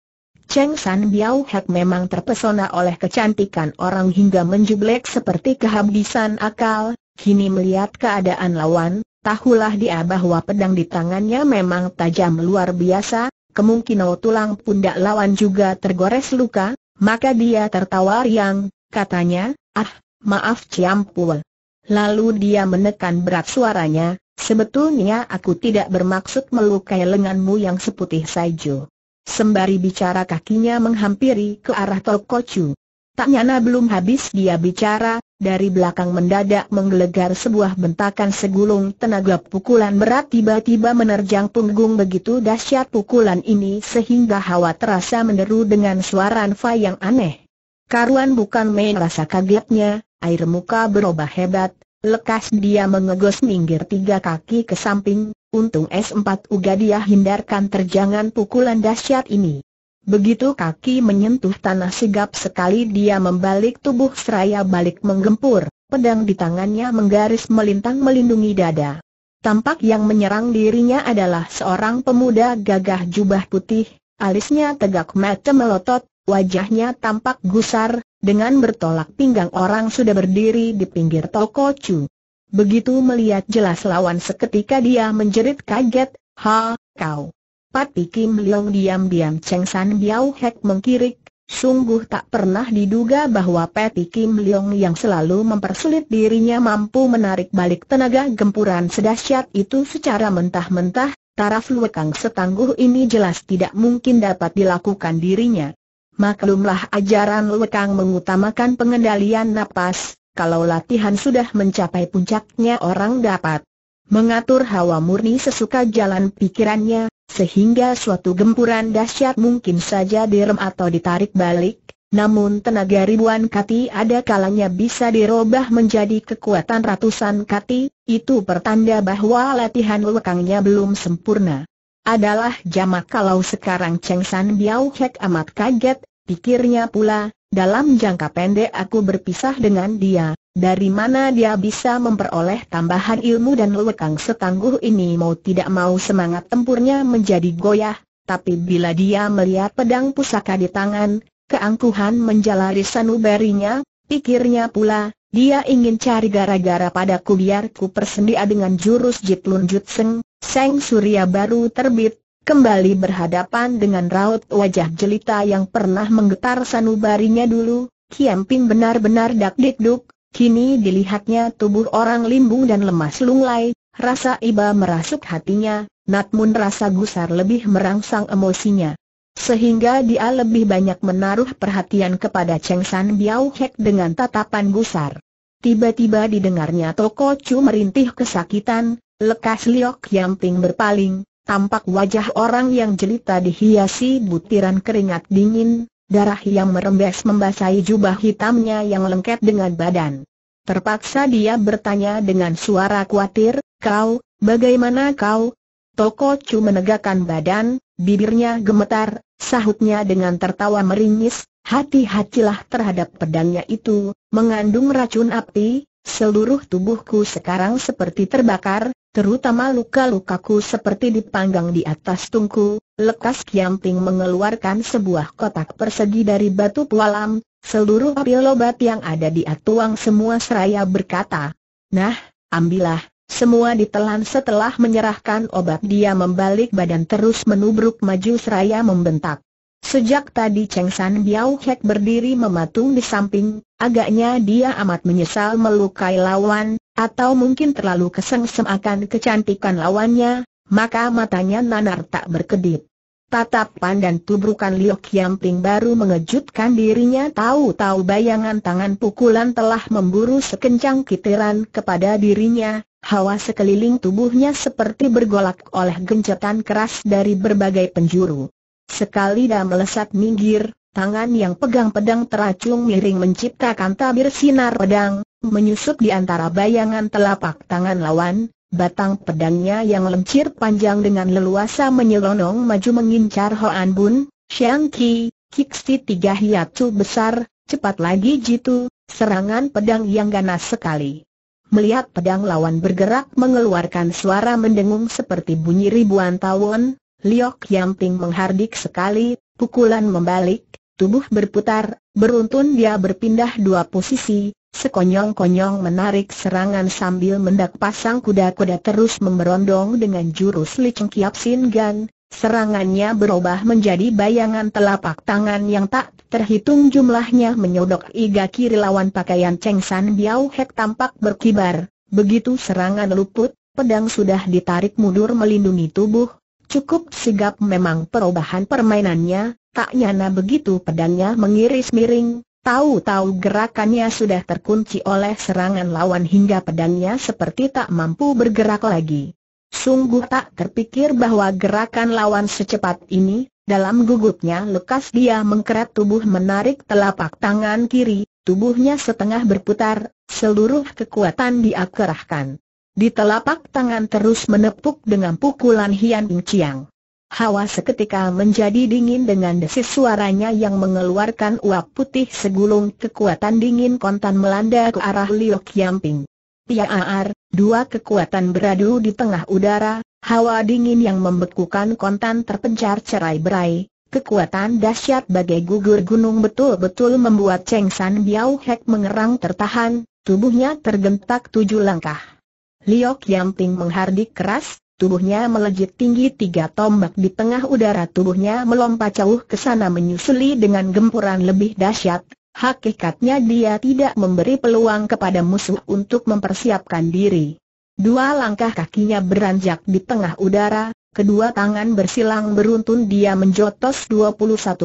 Cheng San Biao Hek memang terpesona oleh kecantikan orang hingga menjublek seperti kehabisan akal, kini melihat keadaan lawan, tahulah dia bahwa pedang di tangannya memang tajam luar biasa, kemungkinan tulang pundak lawan juga tergores luka, maka dia tertawa riang, katanya, ah, maaf Ciampul. Lalu dia menekan berat suaranya, sebetulnya aku tidak bermaksud melukai lenganmu yang seputih saju. Sembari bicara kakinya menghampiri ke arah Tokocu. Tak nyana belum habis dia bicara, dari belakang mendadak menggelegar sebuah bentakan segulung tenaga pukulan berat tiba-tiba menerjang punggung begitu dahsyat pukulan ini sehingga hawa terasa menderu dengan suara nfa yang aneh. Karuan bukan main rasa kagetnya, air muka berubah hebat, Lekas dia mengegos minggir tiga kaki ke samping, untung S4 Uga dia hindarkan terjangan pukulan dahsyat ini. Begitu kaki menyentuh tanah sigap sekali dia membalik tubuh seraya balik menggempur, pedang di tangannya menggaris melintang melindungi dada. Tampak yang menyerang dirinya adalah seorang pemuda gagah jubah putih, alisnya tegak mata melotot, Wajahnya tampak gusar, dengan bertolak pinggang orang sudah berdiri di pinggir toko Chu. Begitu melihat jelas lawan seketika dia menjerit kaget, Ha, kau. Pati Kim Leong diam-diam Cheng San Biao Hek mengkirik, sungguh tak pernah diduga bahwa Pati Kim Leong yang selalu mempersulit dirinya mampu menarik balik tenaga gempuran sedahsyat itu secara mentah-mentah, taraf luekang setangguh ini jelas tidak mungkin dapat dilakukan dirinya. Maklumlah ajaran lekang mengutamakan pengendalian napas, kalau latihan sudah mencapai puncaknya orang dapat mengatur hawa murni sesuka jalan pikirannya, sehingga suatu gempuran dahsyat mungkin saja direm atau ditarik balik, namun tenaga ribuan kati ada kalanya bisa dirobah menjadi kekuatan ratusan kati, itu pertanda bahwa latihan lekangnya belum sempurna. Adalah jamak kalau sekarang Cheng San Biao Hek amat kaget, Pikirnya pula, dalam jangka pendek aku berpisah dengan dia, dari mana dia bisa memperoleh tambahan ilmu dan lekang setangguh ini mau tidak mau semangat tempurnya menjadi goyah, tapi bila dia melihat pedang pusaka di tangan, keangkuhan menjalari sanubarinya, pikirnya pula, dia ingin cari gara-gara padaku biar ku persendia dengan jurus Jitlun Jutseng, Seng Surya baru terbit, kembali berhadapan dengan raut wajah jelita yang pernah menggetar sanubarinya dulu, Kiam Ping benar-benar dakdikduk, kini dilihatnya tubuh orang limbung dan lemas lunglai, rasa iba merasuk hatinya, Natmun rasa gusar lebih merangsang emosinya. Sehingga dia lebih banyak menaruh perhatian kepada Cheng San Biao Hek dengan tatapan gusar. Tiba-tiba didengarnya Toko Chu merintih kesakitan, lekas Liok Yamping berpaling, Tampak wajah orang yang jelita dihiasi butiran keringat dingin, darah yang merembes membasahi jubah hitamnya yang lengket dengan badan. Terpaksa dia bertanya dengan suara khawatir, kau, bagaimana kau? Toko Chu menegakkan badan, bibirnya gemetar, sahutnya dengan tertawa meringis, hati-hatilah terhadap pedangnya itu, mengandung racun api, seluruh tubuhku sekarang seperti terbakar, terutama luka-lukaku seperti dipanggang di atas tungku, lekas Kiamping mengeluarkan sebuah kotak persegi dari batu pualam, seluruh pil obat yang ada di atuang semua seraya berkata, Nah, ambillah, semua ditelan setelah menyerahkan obat dia membalik badan terus menubruk maju seraya membentak. Sejak tadi Cheng San Biao Hek berdiri mematung di samping, agaknya dia amat menyesal melukai lawan, atau mungkin terlalu kesengsem akan kecantikan lawannya, maka matanya nanar tak berkedip. Tatapan dan tubrukan Liu Kiamping baru mengejutkan dirinya tahu-tahu bayangan tangan pukulan telah memburu sekencang kitiran kepada dirinya, hawa sekeliling tubuhnya seperti bergolak oleh gencatan keras dari berbagai penjuru. Sekali dah melesat minggir, tangan yang pegang pedang teracung miring menciptakan tabir sinar pedang, menyusup di antara bayangan telapak tangan lawan, batang pedangnya yang lencir panjang dengan leluasa menyelonong maju mengincar Hoan Bun, Xiang Qi, Kixi tiga hiacu besar, cepat lagi jitu, serangan pedang yang ganas sekali. Melihat pedang lawan bergerak mengeluarkan suara mendengung seperti bunyi ribuan tawon, Liok Yang Ting menghardik sekali, pukulan membalik, tubuh berputar, beruntun dia berpindah dua posisi, Sekonyong-konyong menarik serangan sambil mendak pasang kuda-kuda terus memberondong dengan jurus licin kiap sin gan, serangannya berubah menjadi bayangan telapak tangan yang tak terhitung jumlahnya menyodok iga kiri lawan pakaian Cheng San Biao Hek tampak berkibar, begitu serangan luput, pedang sudah ditarik mundur melindungi tubuh, cukup sigap memang perubahan permainannya, tak nyana begitu pedangnya mengiris miring, Tahu-tahu gerakannya sudah terkunci oleh serangan lawan hingga pedangnya seperti tak mampu bergerak lagi. Sungguh tak terpikir bahwa gerakan lawan secepat ini, dalam gugupnya lekas dia mengkeret tubuh menarik telapak tangan kiri, tubuhnya setengah berputar, seluruh kekuatan dia kerahkan. Di telapak tangan terus menepuk dengan pukulan Hian Ing Chiang. Hawa seketika menjadi dingin dengan desis suaranya yang mengeluarkan uap putih segulung kekuatan dingin kontan melanda ke arah Liu Kiamping. Tiaar, dua kekuatan beradu di tengah udara, hawa dingin yang membekukan kontan terpencar cerai-berai, kekuatan dahsyat bagai gugur gunung betul-betul membuat Cheng San Biao Hek mengerang tertahan, tubuhnya tergentak tujuh langkah. Liu Yamping menghardik keras, Tubuhnya melejit tinggi tiga tombak di tengah udara tubuhnya melompat jauh ke sana menyusuli dengan gempuran lebih dahsyat. Hakikatnya dia tidak memberi peluang kepada musuh untuk mempersiapkan diri. Dua langkah kakinya beranjak di tengah udara, kedua tangan bersilang beruntun dia menjotos 21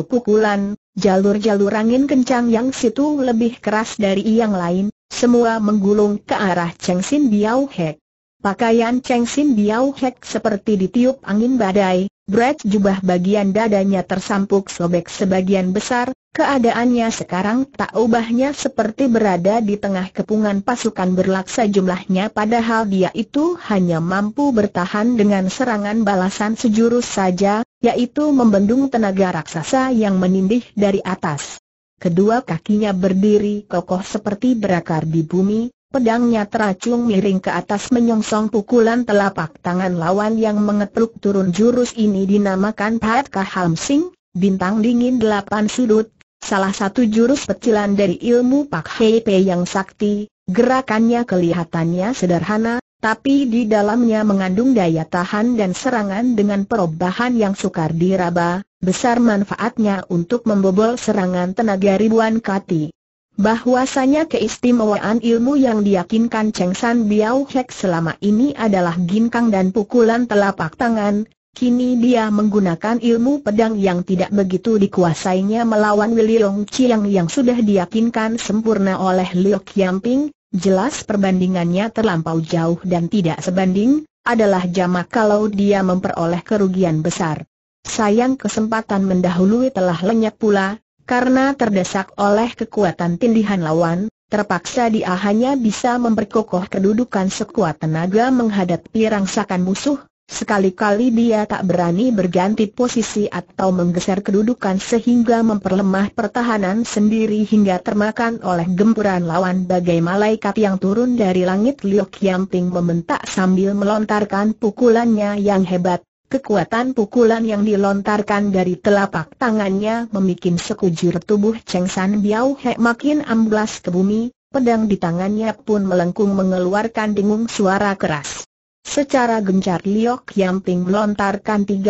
pukulan, jalur-jalur angin kencang yang situ lebih keras dari yang lain, semua menggulung ke arah Cheng Sin Biao Hek. Pakaian Cheng Sin Biao Hek seperti ditiup angin badai, Brad jubah bagian dadanya tersampuk sobek sebagian besar, keadaannya sekarang tak ubahnya seperti berada di tengah kepungan pasukan berlaksa jumlahnya padahal dia itu hanya mampu bertahan dengan serangan balasan sejurus saja, yaitu membendung tenaga raksasa yang menindih dari atas. Kedua kakinya berdiri kokoh seperti berakar di bumi, Pedangnya teracung miring ke atas menyongsong pukulan telapak tangan lawan yang mengetruk turun jurus ini dinamakan Pat Kaham Sing, bintang dingin delapan sudut, salah satu jurus pecilan dari ilmu Pak Hei Pei yang sakti, gerakannya kelihatannya sederhana, tapi di dalamnya mengandung daya tahan dan serangan dengan perubahan yang sukar diraba, besar manfaatnya untuk membobol serangan tenaga ribuan kati bahwasanya keistimewaan ilmu yang diyakinkan Cheng San Biao Hek selama ini adalah ginkang dan pukulan telapak tangan, kini dia menggunakan ilmu pedang yang tidak begitu dikuasainya melawan Long Chiang yang sudah diyakinkan sempurna oleh Liu Qiangping, jelas perbandingannya terlampau jauh dan tidak sebanding, adalah jamak kalau dia memperoleh kerugian besar. Sayang kesempatan mendahului telah lenyap pula, karena terdesak oleh kekuatan tindihan lawan, terpaksa dia hanya bisa memperkokoh kedudukan sekuat tenaga menghadapi rangsakan musuh, sekali-kali dia tak berani berganti posisi atau menggeser kedudukan sehingga memperlemah pertahanan sendiri hingga termakan oleh gempuran lawan bagai malaikat yang turun dari langit Liu Qiangping membentak sambil melontarkan pukulannya yang hebat, Kekuatan pukulan yang dilontarkan dari telapak tangannya memikin sekujur tubuh Cheng San Biao He makin amblas ke bumi, pedang di tangannya pun melengkung mengeluarkan dengung suara keras. Secara gencar Liok Yam Ping melontarkan 30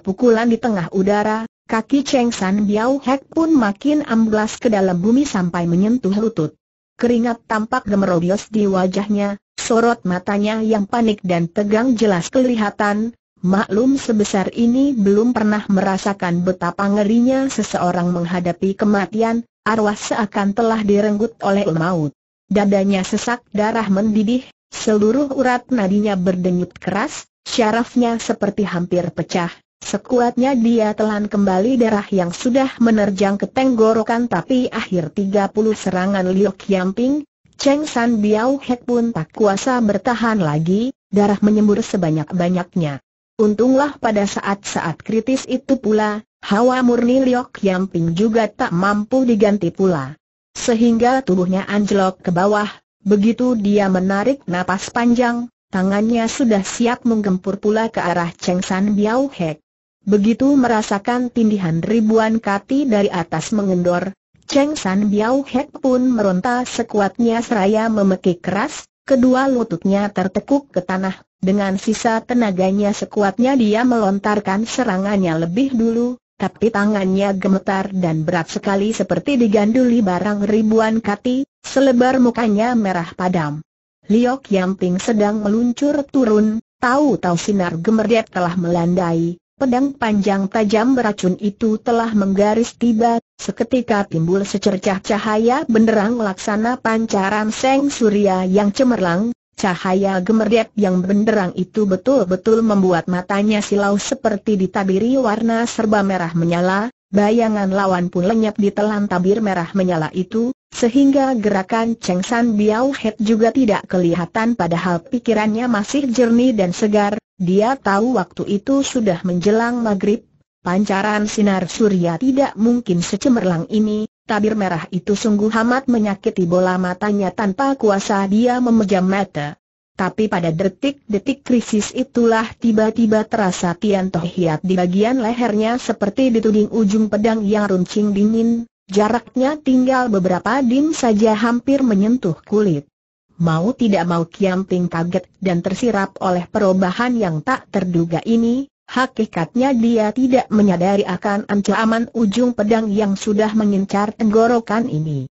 pukulan di tengah udara, kaki Cheng San Biao He pun makin amblas ke dalam bumi sampai menyentuh lutut. Keringat tampak gemerobios di wajahnya, sorot matanya yang panik dan tegang jelas kelihatan, Maklum sebesar ini belum pernah merasakan betapa ngerinya seseorang menghadapi kematian, arwah seakan telah direnggut oleh maut. Dadanya sesak darah mendidih, seluruh urat nadinya berdenyut keras, syarafnya seperti hampir pecah. Sekuatnya dia telan kembali darah yang sudah menerjang ke tenggorokan tapi akhir 30 serangan Liok Yamping, Cheng San Biao Hek pun tak kuasa bertahan lagi, darah menyembur sebanyak-banyaknya. Untunglah pada saat-saat kritis itu pula, hawa murni Liok ping juga tak mampu diganti pula. Sehingga tubuhnya anjlok ke bawah, begitu dia menarik napas panjang, tangannya sudah siap menggempur pula ke arah Cheng San Biao Hek. Begitu merasakan tindihan ribuan kati dari atas mengendor, Cheng San Biao Hek pun meronta sekuatnya seraya memekik keras, kedua lututnya tertekuk ke tanah dengan sisa tenaganya sekuatnya dia melontarkan serangannya lebih dulu, tapi tangannya gemetar dan berat sekali seperti diganduli barang ribuan kati, selebar mukanya merah padam. Liok Yamping sedang meluncur turun, tahu-tahu sinar gemerdek telah melandai, pedang panjang tajam beracun itu telah menggaris tiba, seketika timbul secercah cahaya benderang laksana pancaran seng surya yang cemerlang, Cahaya gemerdek yang benderang itu betul-betul membuat matanya silau seperti ditabiri warna serba merah menyala, bayangan lawan pun lenyap di telan tabir merah menyala itu, sehingga gerakan Cheng San Biao Head juga tidak kelihatan padahal pikirannya masih jernih dan segar, dia tahu waktu itu sudah menjelang maghrib, pancaran sinar surya tidak mungkin secemerlang ini, Tabir merah itu sungguh amat menyakiti bola matanya tanpa kuasa dia memejam mata. Tapi pada detik-detik krisis itulah tiba-tiba terasa Tian Toh Hiat di bagian lehernya seperti dituding ujung pedang yang runcing dingin, jaraknya tinggal beberapa dim saja hampir menyentuh kulit. Mau tidak mau Kiam Ping kaget dan tersirap oleh perubahan yang tak terduga ini, Hakikatnya dia tidak menyadari akan ancaman ujung pedang yang sudah mengincar tenggorokan ini.